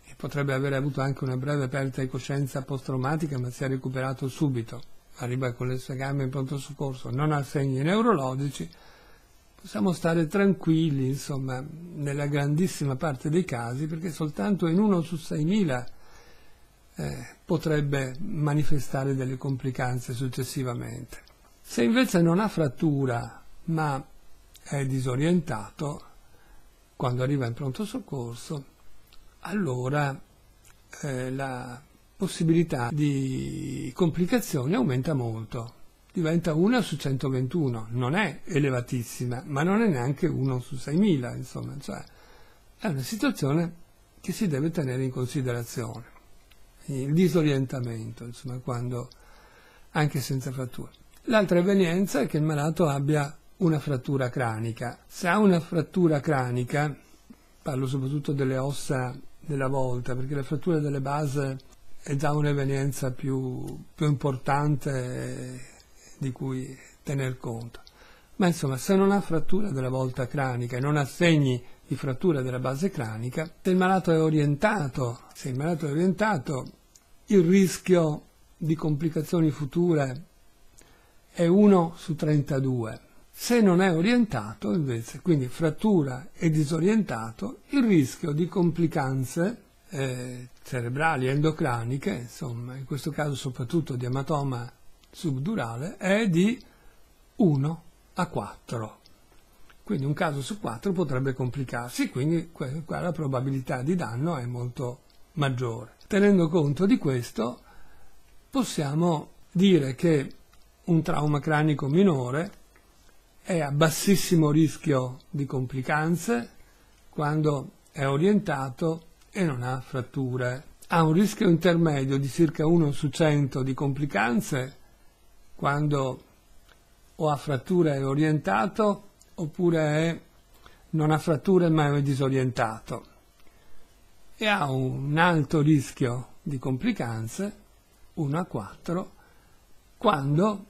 e potrebbe avere avuto anche una breve perdita di coscienza post-traumatica, ma si è recuperato subito, arriva con le sue gambe in pronto soccorso, non ha segni neurologici, possiamo stare tranquilli, insomma, nella grandissima parte dei casi, perché soltanto in uno su 6.000 eh, potrebbe manifestare delle complicanze successivamente. Se invece non ha frattura, ma è disorientato, quando arriva in pronto soccorso, allora eh, la possibilità di complicazioni aumenta molto diventa 1 su 121, non è elevatissima, ma non è neanche 1 su 6.000, insomma, cioè è una situazione che si deve tenere in considerazione, il disorientamento, insomma, quando, anche senza frattura. L'altra evenienza è che il malato abbia una frattura cranica. Se ha una frattura cranica, parlo soprattutto delle ossa della volta, perché la frattura delle base è già un'evenienza più, più importante di cui tener conto. Ma insomma, se non ha frattura della volta cranica e non ha segni di frattura della base cranica, se il malato è orientato, se il malato è orientato, il rischio di complicazioni future è 1 su 32. Se non è orientato, invece, quindi frattura e disorientato, il rischio di complicanze eh, cerebrali, endocraniche, insomma, in questo caso soprattutto di ematoma subdurale è di 1 a 4. Quindi un caso su 4 potrebbe complicarsi, quindi qua la probabilità di danno è molto maggiore. Tenendo conto di questo, possiamo dire che un trauma cranico minore è a bassissimo rischio di complicanze quando è orientato e non ha fratture. Ha un rischio intermedio di circa 1 su 100 di complicanze quando o ha fratture è orientato oppure è non ha fratture ma è disorientato e ha un alto rischio di complicanze 1 a 4 quando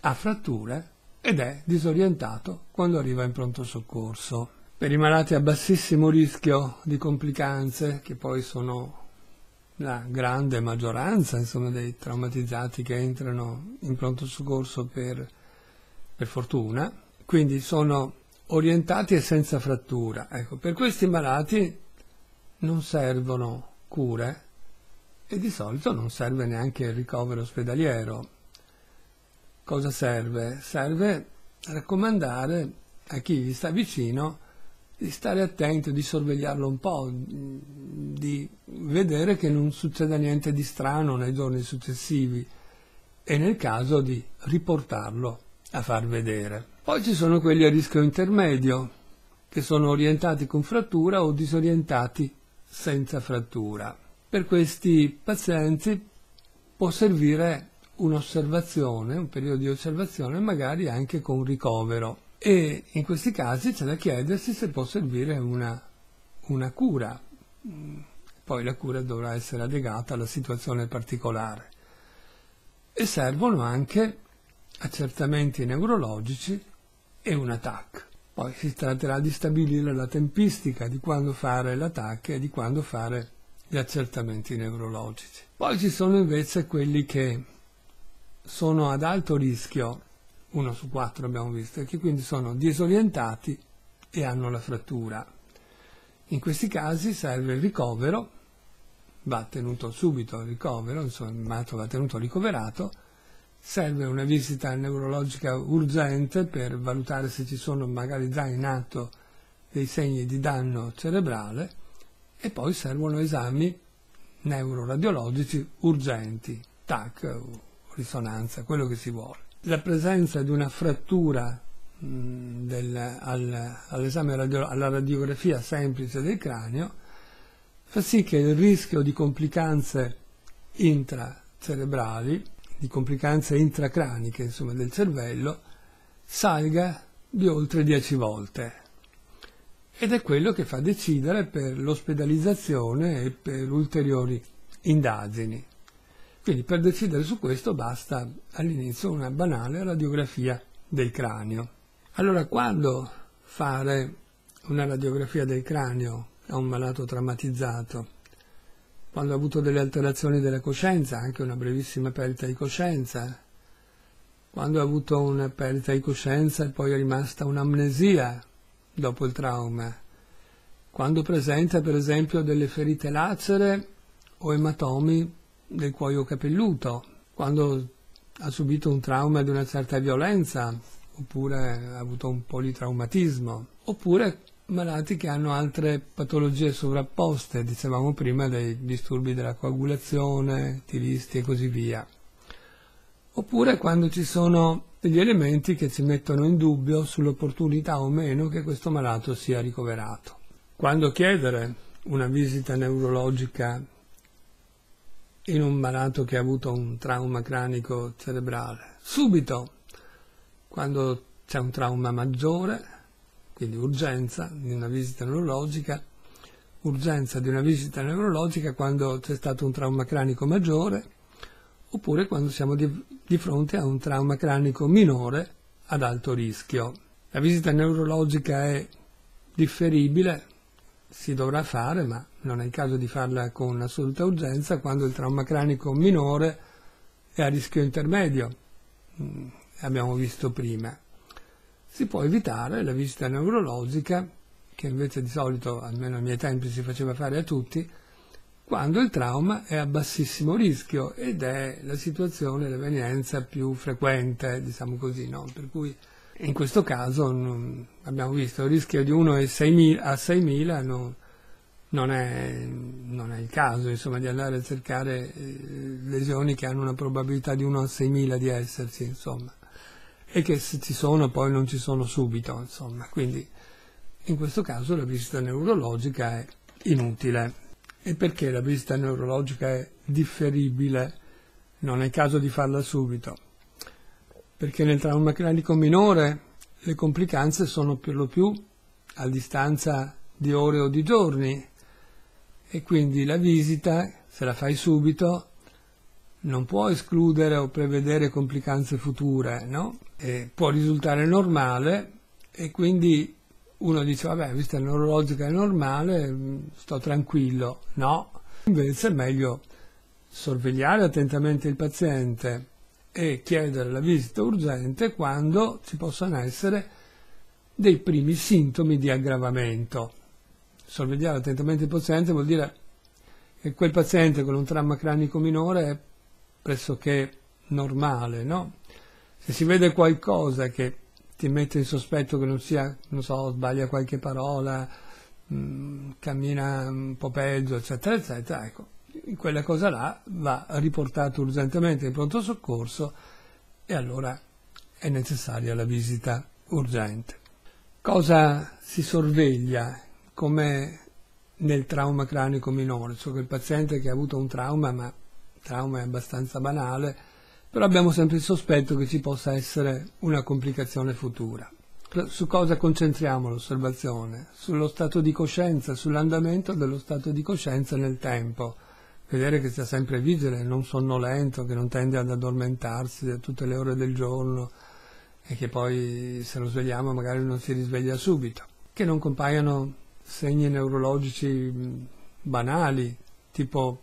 ha fratture ed è disorientato quando arriva in pronto soccorso. Per i malati a bassissimo rischio di complicanze, che poi sono la grande maggioranza insomma, dei traumatizzati che entrano in pronto soccorso per, per fortuna, quindi sono orientati e senza frattura. Ecco, per questi malati non servono cure e di solito non serve neanche il ricovero ospedaliero. Cosa serve? Serve raccomandare a chi gli sta vicino di stare attento, di sorvegliarlo un po', di vedere che non succeda niente di strano nei giorni successivi e nel caso di riportarlo a far vedere. Poi ci sono quelli a rischio intermedio, che sono orientati con frattura o disorientati senza frattura. Per questi pazienti può servire un'osservazione, un periodo di osservazione, magari anche con ricovero e in questi casi c'è da chiedersi se può servire una, una cura. Mm, poi la cura dovrà essere adeguata alla situazione particolare. E servono anche accertamenti neurologici e un attacco. Poi si tratterà di stabilire la tempistica di quando fare l'attacco e di quando fare gli accertamenti neurologici. Poi ci sono invece quelli che sono ad alto rischio 1 su 4 abbiamo visto, che quindi sono disorientati e hanno la frattura. In questi casi serve il ricovero, va tenuto subito il ricovero, insomma il malato va tenuto ricoverato, serve una visita neurologica urgente per valutare se ci sono magari già in atto dei segni di danno cerebrale e poi servono esami neuroradiologici urgenti, TAC, risonanza, quello che si vuole la presenza di una frattura all'esame alla radiografia semplice del cranio fa sì che il rischio di complicanze intracerebrali, di complicanze intracraniche insomma, del cervello, salga di oltre 10 volte. Ed è quello che fa decidere per l'ospedalizzazione e per ulteriori indagini. Quindi per decidere su questo basta all'inizio una banale radiografia del cranio. Allora quando fare una radiografia del cranio a un malato traumatizzato? Quando ha avuto delle alterazioni della coscienza, anche una brevissima perdita di coscienza, quando ha avuto una perdita di coscienza e poi è rimasta un'amnesia dopo il trauma, quando presenta per esempio delle ferite lacere o ematomi del cuoio capelluto, quando ha subito un trauma di una certa violenza, oppure ha avuto un politraumatismo, oppure malati che hanno altre patologie sovrapposte, dicevamo prima dei disturbi della coagulazione, tiristi e così via. Oppure quando ci sono degli elementi che ci mettono in dubbio sull'opportunità o meno che questo malato sia ricoverato. Quando chiedere una visita neurologica in un malato che ha avuto un trauma cranico cerebrale. Subito, quando c'è un trauma maggiore, quindi urgenza di una visita neurologica, urgenza di una visita neurologica quando c'è stato un trauma cranico maggiore, oppure quando siamo di, di fronte a un trauma cranico minore ad alto rischio. La visita neurologica è differibile, si dovrà fare, ma non è il caso di farla con assoluta urgenza quando il trauma cranico minore è a rischio intermedio, mm, abbiamo visto prima. Si può evitare la visita neurologica, che invece di solito, almeno ai miei tempi, si faceva fare a tutti, quando il trauma è a bassissimo rischio ed è la situazione, l'evenienza più frequente, diciamo così, no? per cui in questo caso abbiamo visto il rischio di 1 a 6.000 no, non è, non è il caso insomma, di andare a cercare eh, lesioni che hanno una probabilità di 1 a 6.000 di esserci, insomma, e che se ci sono poi non ci sono subito, insomma. Quindi in questo caso la visita neurologica è inutile. E perché la visita neurologica è differibile? Non è il caso di farla subito. Perché nel trauma cranico minore le complicanze sono per lo più a distanza di ore o di giorni e quindi la visita, se la fai subito, non può escludere o prevedere complicanze future, no? può risultare normale e quindi uno dice, vabbè, vista neurologica è normale, sto tranquillo. No, invece è meglio sorvegliare attentamente il paziente e chiedere la visita urgente quando ci possono essere dei primi sintomi di aggravamento sorvegliare attentamente il paziente vuol dire che quel paziente con un trauma cranico minore è pressoché normale, no? Se si vede qualcosa che ti mette in sospetto che non sia, non so, sbaglia qualche parola, mh, mm, cammina un po' peggio, eccetera, eccetera, ecco, quella cosa là va riportata urgentemente in pronto soccorso e allora è necessaria la visita urgente. Cosa si sorveglia come nel trauma cranico minore, cioè quel paziente che ha avuto un trauma, ma il trauma è abbastanza banale, però abbiamo sempre il sospetto che ci possa essere una complicazione futura. Su cosa concentriamo l'osservazione? Sullo stato di coscienza, sull'andamento dello stato di coscienza nel tempo. Vedere che sia sempre vigile, non sonnolento, che non tende ad addormentarsi a tutte le ore del giorno e che poi se lo svegliamo magari non si risveglia subito. Che non compaiano segni neurologici mm, banali, tipo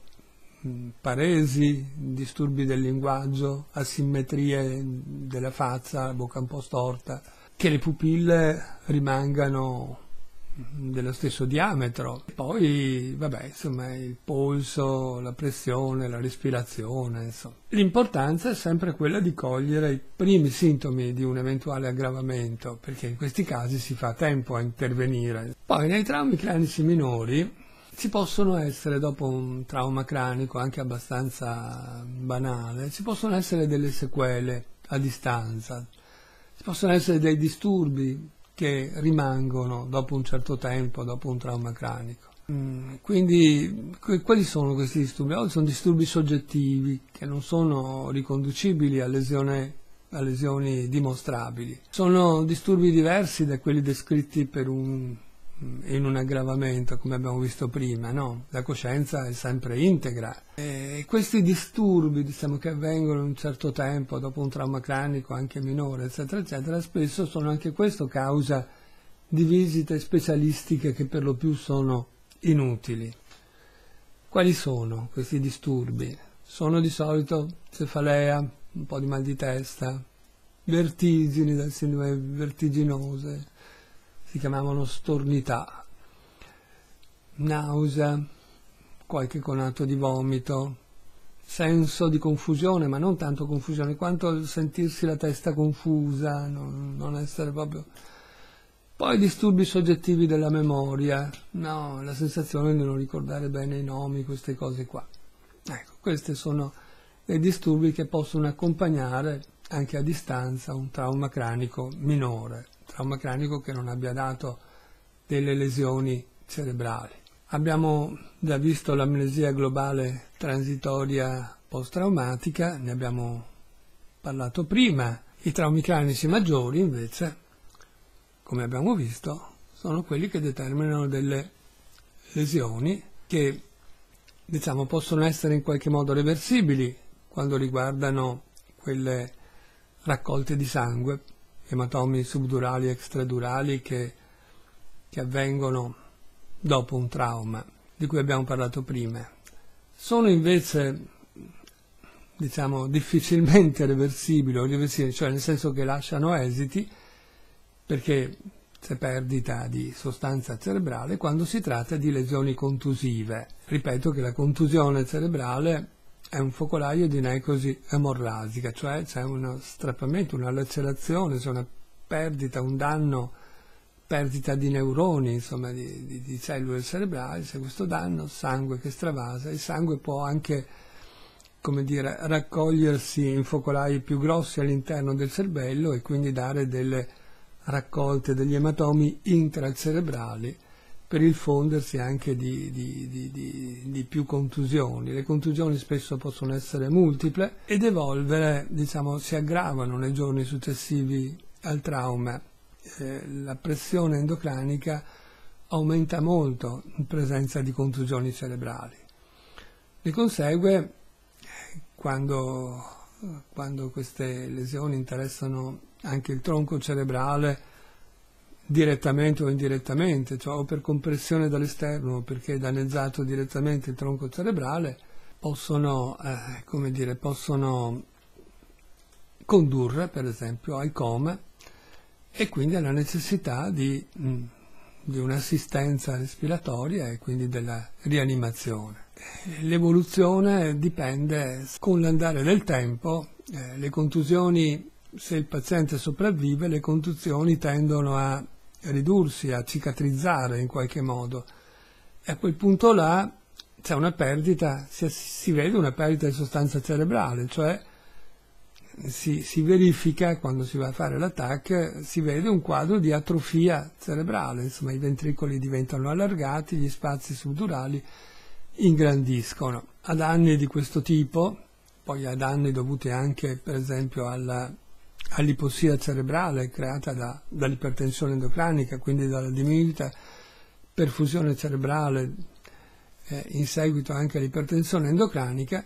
mm, paresi, disturbi del linguaggio, asimmetrie della faccia, bocca un po' storta, che le pupille rimangano dello stesso diametro. Poi, vabbè, insomma, il polso, la pressione, la respirazione, insomma. L'importanza è sempre quella di cogliere i primi sintomi di un eventuale aggravamento, perché in questi casi si fa tempo a intervenire. Poi nei traumi cranici minori ci possono essere, dopo un trauma cranico anche abbastanza banale, ci possono essere delle sequele a distanza, ci possono essere dei disturbi che rimangono dopo un certo tempo, dopo un trauma cranico. Mm, quindi quali sono questi disturbi? Oggi sono disturbi soggettivi che non sono riconducibili a, lesione, a lesioni dimostrabili. Sono disturbi diversi da quelli descritti per un Mm, in un aggravamento, come abbiamo visto prima, no? La coscienza è sempre integra. E questi disturbi, diciamo, che avvengono in un certo tempo, dopo un trauma cranico anche minore, eccetera, eccetera, spesso sono anche questo causa di visite specialistiche che per lo più sono inutili. Quali sono questi disturbi? Sono di solito cefalea, un po' di mal di testa, vertigini dal sindrome vertiginose, si chiamavano stornità, nausea, qualche conato di vomito, senso di confusione, ma non tanto confusione quanto sentirsi la testa confusa, non, non essere proprio... Poi disturbi soggettivi della memoria, no, la sensazione di non ricordare bene i nomi, queste cose qua. Ecco, questi sono dei disturbi che possono accompagnare anche a distanza un trauma cranico minore trauma cranico che non abbia dato delle lesioni cerebrali. Abbiamo già visto l'amnesia globale transitoria post-traumatica, ne abbiamo parlato prima. I traumi cranici maggiori, invece, come abbiamo visto, sono quelli che determinano delle lesioni che diciamo, possono essere in qualche modo reversibili quando riguardano quelle raccolte di sangue ematomi subdurali e extradurali che, che avvengono dopo un trauma, di cui abbiamo parlato prima. Sono invece, diciamo, difficilmente reversibili cioè nel senso che lasciano esiti, perché c'è perdita di sostanza cerebrale quando si tratta di lesioni contusive. Ripeto che la contusione cerebrale è un focolaio di necrosi emorrasica, cioè c'è uno strappamento, una lacerazione, c'è una perdita, un danno, perdita di neuroni, insomma, di, di, di cellule cerebrali, c'è questo danno, sangue che stravasa, il sangue può anche come dire, raccogliersi in focolai più grossi all'interno del cervello e quindi dare delle raccolte degli ematomi intracerebrali per il fondersi anche di, di, di, di, più contusioni. Le contusioni spesso possono essere multiple ed evolvere, diciamo, si aggravano nei giorni successivi al trauma. Eh, la pressione endocranica aumenta molto in presenza di contusioni cerebrali. Ne consegue, eh, quando, quando queste lesioni interessano anche il tronco cerebrale, direttamente o indirettamente, cioè o per compressione dall'esterno o perché è danneggiato direttamente il tronco cerebrale, possono, eh, come dire, possono condurre per esempio ai coma e quindi alla necessità di, mh, mm, di un'assistenza respiratoria e quindi della rianimazione. Eh, l'evoluzione dipende con l'andare del tempo, eh, le contusioni, se il paziente sopravvive, le contusioni tendono a ridursi, a cicatrizzare in qualche modo. E a quel punto là c'è una perdita, si, si, vede una perdita di sostanza cerebrale, cioè si, si verifica quando si va a fare l'attacco, si vede un quadro di atrofia cerebrale, insomma i ventricoli diventano allargati, gli spazi subdurali ingrandiscono. A danni di questo tipo, poi a danni dovuti anche per esempio alla all'ipossia cerebrale creata da, dall'ipertensione endocranica, quindi dalla diminuita perfusione cerebrale eh, in seguito anche all'ipertensione endocranica,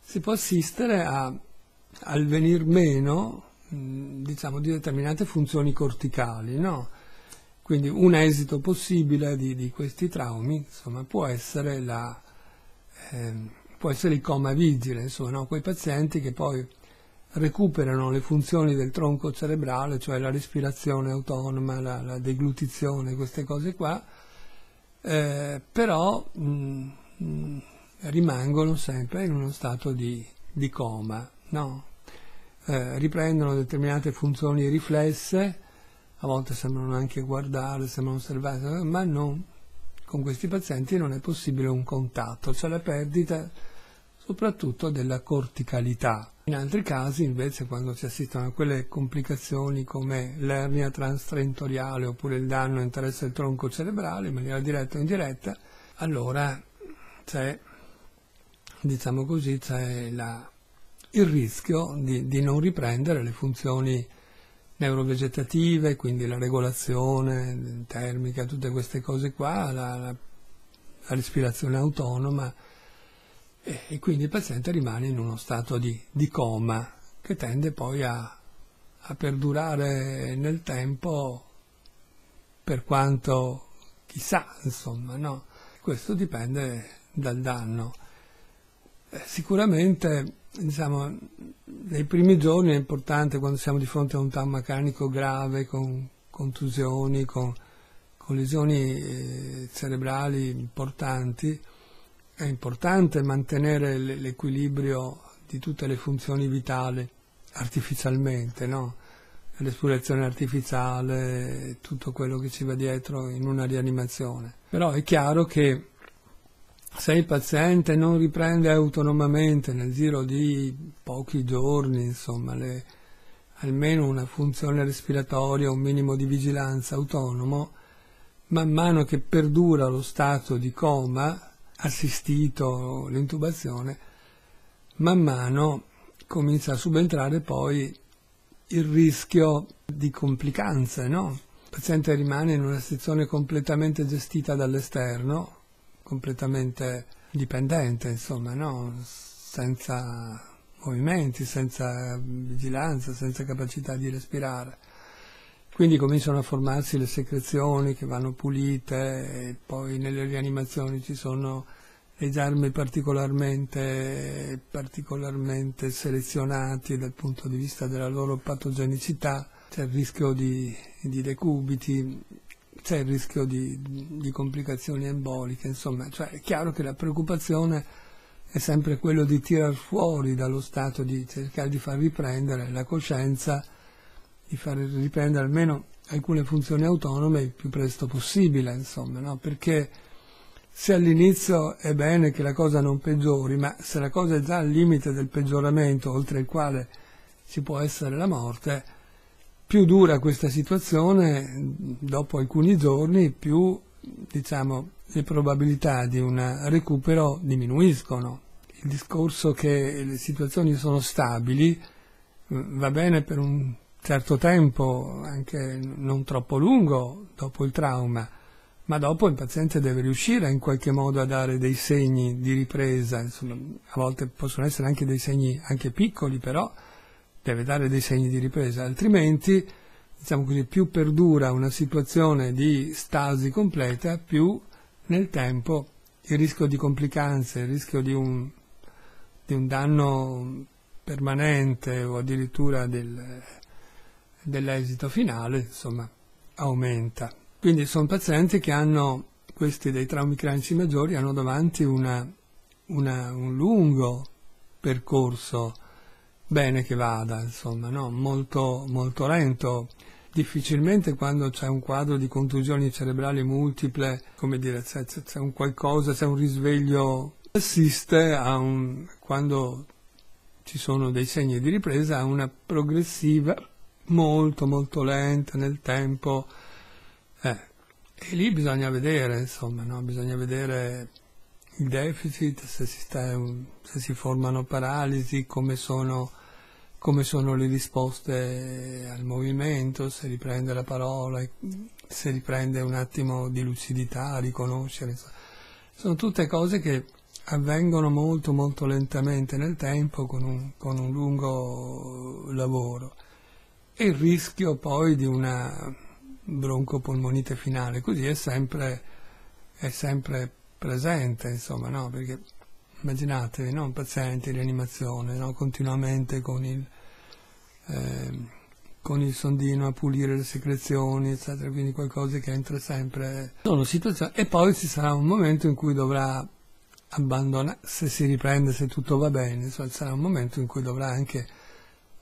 si può assistere a, al venir meno mh, mm, diciamo, di determinate funzioni corticali. No? Quindi un esito possibile di, di questi traumi insomma, può, essere la, eh, può, essere il coma vigile, insomma, no? quei pazienti che poi recuperano le funzioni del tronco cerebrale, cioè la respirazione autonoma, la, la deglutizione, queste cose qua, eh, però mh, mm, mh, mm, rimangono sempre in uno stato di, di coma, no? eh, riprendono determinate funzioni riflesse, a volte sembrano anche guardare, sembrano osservare, ma non, con questi pazienti non è possibile un contatto, c'è la perdita soprattutto della corticalità. In altri casi invece quando si assistono a quelle complicazioni come l'ernia transtrentoriale oppure il danno interesse al tronco cerebrale in maniera diretta o indiretta, allora c'è, diciamo così, c'è la, il rischio di, di non riprendere le funzioni neurovegetative, quindi la regolazione termica, tutte queste cose qua, la, la, la respirazione autonoma, e quindi il paziente rimane in uno stato di, di coma che tende poi a, a, perdurare nel tempo per quanto chissà, insomma, no? Questo dipende dal danno. Eh, sicuramente, diciamo, nei primi giorni è importante quando siamo di fronte a un TAM meccanico grave, con contusioni, con, con lesioni eh, cerebrali importanti, è importante mantenere l'equilibrio di tutte le funzioni vitali artificialmente, no? l'espirazione artificiale, tutto quello che ci va dietro in una rianimazione. Però è chiaro che se il paziente non riprende autonomamente nel giro di pochi giorni, insomma, le, almeno una funzione respiratoria, un minimo di vigilanza autonomo, man mano che perdura lo stato di coma, assistito l'intubazione, man mano comincia a subentrare poi il rischio di complicanze, no? Il paziente rimane in una situazione completamente gestita dall'esterno, completamente dipendente, insomma, no? senza movimenti, senza vigilanza, senza capacità di respirare. Quindi cominciano a formarsi le secrezioni che vanno pulite, e poi nelle rianimazioni ci sono le germi particolarmente, particolarmente selezionati dal punto di vista della loro patogenicità, c'è il rischio di, di decubiti, c'è il rischio di, di, complicazioni emboliche, insomma, cioè è chiaro che la preoccupazione è sempre quella di tirar fuori dallo stato, di cercare di far riprendere la coscienza di far riprendere almeno alcune funzioni autonome il più presto possibile, insomma, no? perché se all'inizio è bene che la cosa non peggiori, ma se la cosa è già al limite del peggioramento, oltre il quale ci può essere la morte, più dura questa situazione, dopo alcuni giorni, più diciamo, le probabilità di un recupero diminuiscono. Il discorso che le situazioni sono stabili mm, va bene per un certo tempo, anche non troppo lungo, dopo il trauma, ma dopo il paziente deve riuscire in qualche modo a dare dei segni di ripresa, insomma, a volte possono essere anche dei segni anche piccoli, però deve dare dei segni di ripresa, altrimenti, diciamo così, più perdura una situazione di stasi completa, più nel tempo il rischio di complicanze, il rischio di un, di un danno permanente o addirittura del, dell'esito finale, insomma, aumenta. Quindi sono pazienti che hanno, questi dei traumi cranici maggiori, hanno davanti una, una, un lungo percorso, bene che vada, insomma, no? molto, molto lento. Difficilmente quando c'è un quadro di contusioni cerebrali multiple, come dire, c'è, c'è un qualcosa, c'è un risveglio, assiste a un, quando ci sono dei segni di ripresa, a una progressiva molto molto lenta nel tempo. Eh, e lì bisogna vedere, insomma, no? bisogna vedere il deficit, se si, sta, se si formano paralisi, come sono, come sono, le risposte al movimento, se riprende la parola, se riprende un attimo di lucidità, riconoscere. Insomma. Sono tutte cose che avvengono molto molto lentamente nel tempo con un, con un lungo lavoro e il rischio poi di una broncopolmonite finale, così è sempre, è sempre presente, insomma, no? Perché immaginatevi, no? un paziente in rianimazione, no? continuamente con il, eh, con il, sondino a pulire le secrezioni, eccetera, quindi qualcosa che entra sempre. Sono situazioni, e poi ci sarà un momento in cui dovrà abbandonare, se si riprende, se tutto va bene, sarà un momento in cui dovrà anche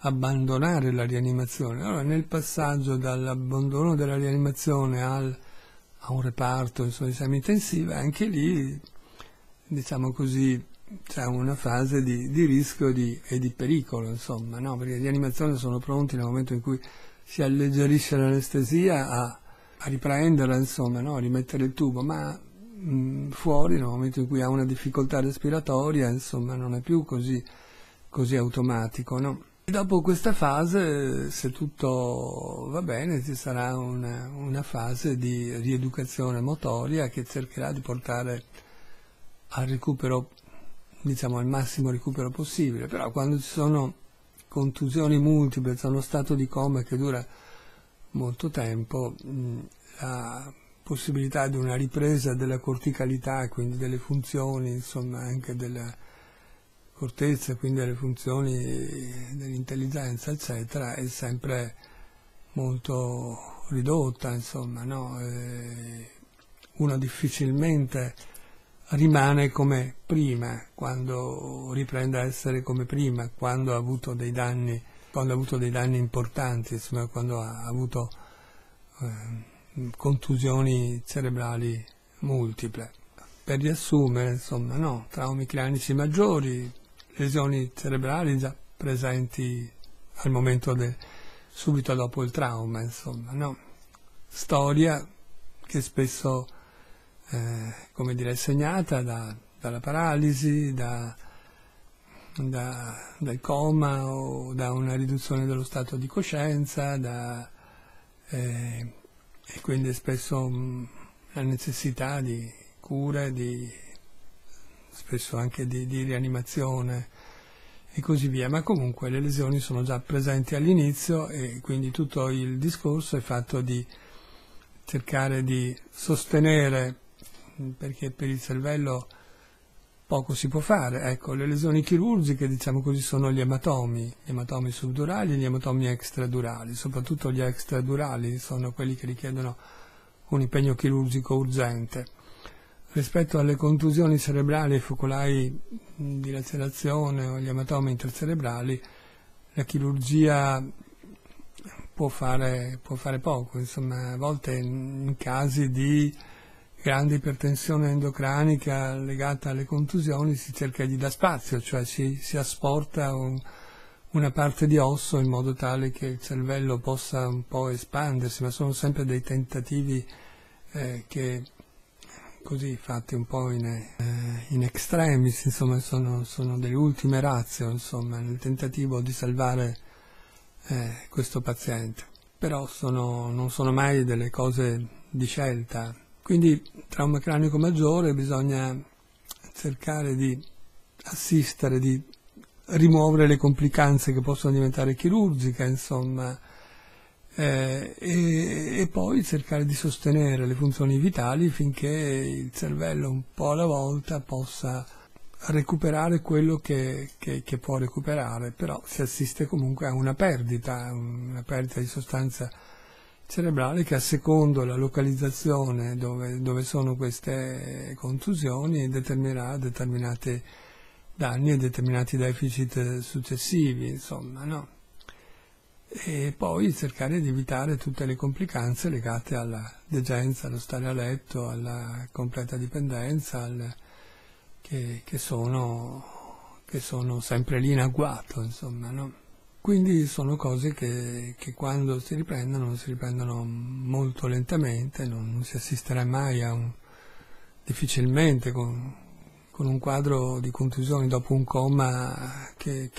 abbandonare la rianimazione. Allora nel passaggio dall'abbandono della rianimazione al, a un reparto insomma, di sanità intensiva, anche lì, diciamo così, c'è una fase di, di rischio di, e di pericolo, insomma, no? perché gli animazioni sono pronti nel momento in cui si alleggerisce l'anestesia a, a riprenderla, insomma, no? a rimettere il tubo, ma mh, fuori nel momento in cui ha una difficoltà respiratoria, insomma, non è più così, così automatico. No? Dopo questa fase, se tutto va bene, ci sarà una, una fase di rieducazione motoria che cercherà di portare al recupero, diciamo al massimo recupero possibile, però quando ci sono contusioni multiple, c'è uno stato di coma che dura molto tempo, mm, la possibilità di una ripresa della corticalità, quindi delle funzioni, insomma anche della cortezza, quindi alle funzioni dell'intelligenza, eccetera, è sempre molto ridotta, insomma, no? uno difficilmente rimane come prima, quando riprende a essere come prima, quando ha avuto dei danni, quando ha avuto dei danni importanti, insomma, quando ha avuto eh, contusioni cerebrali multiple. Per riassumere, insomma, no, traumi cranici maggiori, lesioni cerebrali già presenti al momento del, subito dopo il trauma, insomma, no? Storia che spesso, eh, come dire, è segnata da, dalla paralisi, da, da, dal coma o da una riduzione dello stato di coscienza, da, eh, e quindi spesso mh, la necessità di cure, di spesso anche di, di rianimazione e così via, ma comunque le lesioni sono già presenti all'inizio e quindi tutto il discorso è fatto di cercare di sostenere, perché per il cervello poco si può fare. Ecco, le lesioni chirurgiche, diciamo così, sono gli ematomi, gli ematomi subdurali e gli ematomi extradurali. Soprattutto gli extradurali sono quelli che richiedono un impegno chirurgico urgente rispetto alle contusioni cerebrali e focolai di lacerazione o gli ematomi intercerebrali, la chirurgia può fare, può fare poco, insomma, a volte in casi di grande ipertensione endocranica legata alle contusioni si cerca di dar spazio, cioè si, si asporta un, una parte di osso in modo tale che il cervello possa un po' espandersi, ma sono sempre dei tentativi eh, che così fatti un po' in, eh, in extremis, insomma sono, sono delle ultime razze, insomma, nel tentativo di salvare eh, questo paziente. Però sono, non sono mai delle cose di scelta. Quindi trauma cranico maggiore bisogna cercare di assistere, di rimuovere le complicanze che possono diventare chirurgiche, insomma, eh, e, e, poi cercare di sostenere le funzioni vitali finché il cervello un po' alla volta possa recuperare quello che, che, che può recuperare, però si assiste comunque a una perdita, una perdita di sostanza cerebrale che a secondo la localizzazione dove, dove sono queste contusioni determinerà determinati danni e determinati deficit successivi, insomma, no? e poi cercare di evitare tutte le complicanze legate alla degenza, allo stare a letto, alla completa dipendenza, al, che, che, sono, che, sono, sempre lì in agguato, insomma, no? Quindi sono cose che, che, quando si riprendono, si riprendono molto lentamente, non, non si assisterà mai a un, difficilmente con, con, un quadro di contusioni dopo un coma che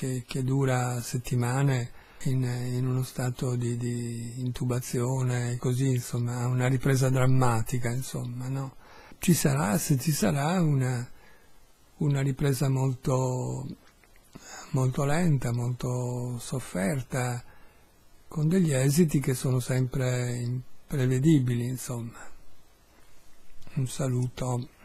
dura settimane, in, in uno stato di, di, intubazione, così insomma, una ripresa drammatica, insomma, no? Ci sarà, se ci sarà, una, una ripresa molto, molto lenta, molto sofferta, con degli esiti che sono sempre imprevedibili, insomma. Un saluto.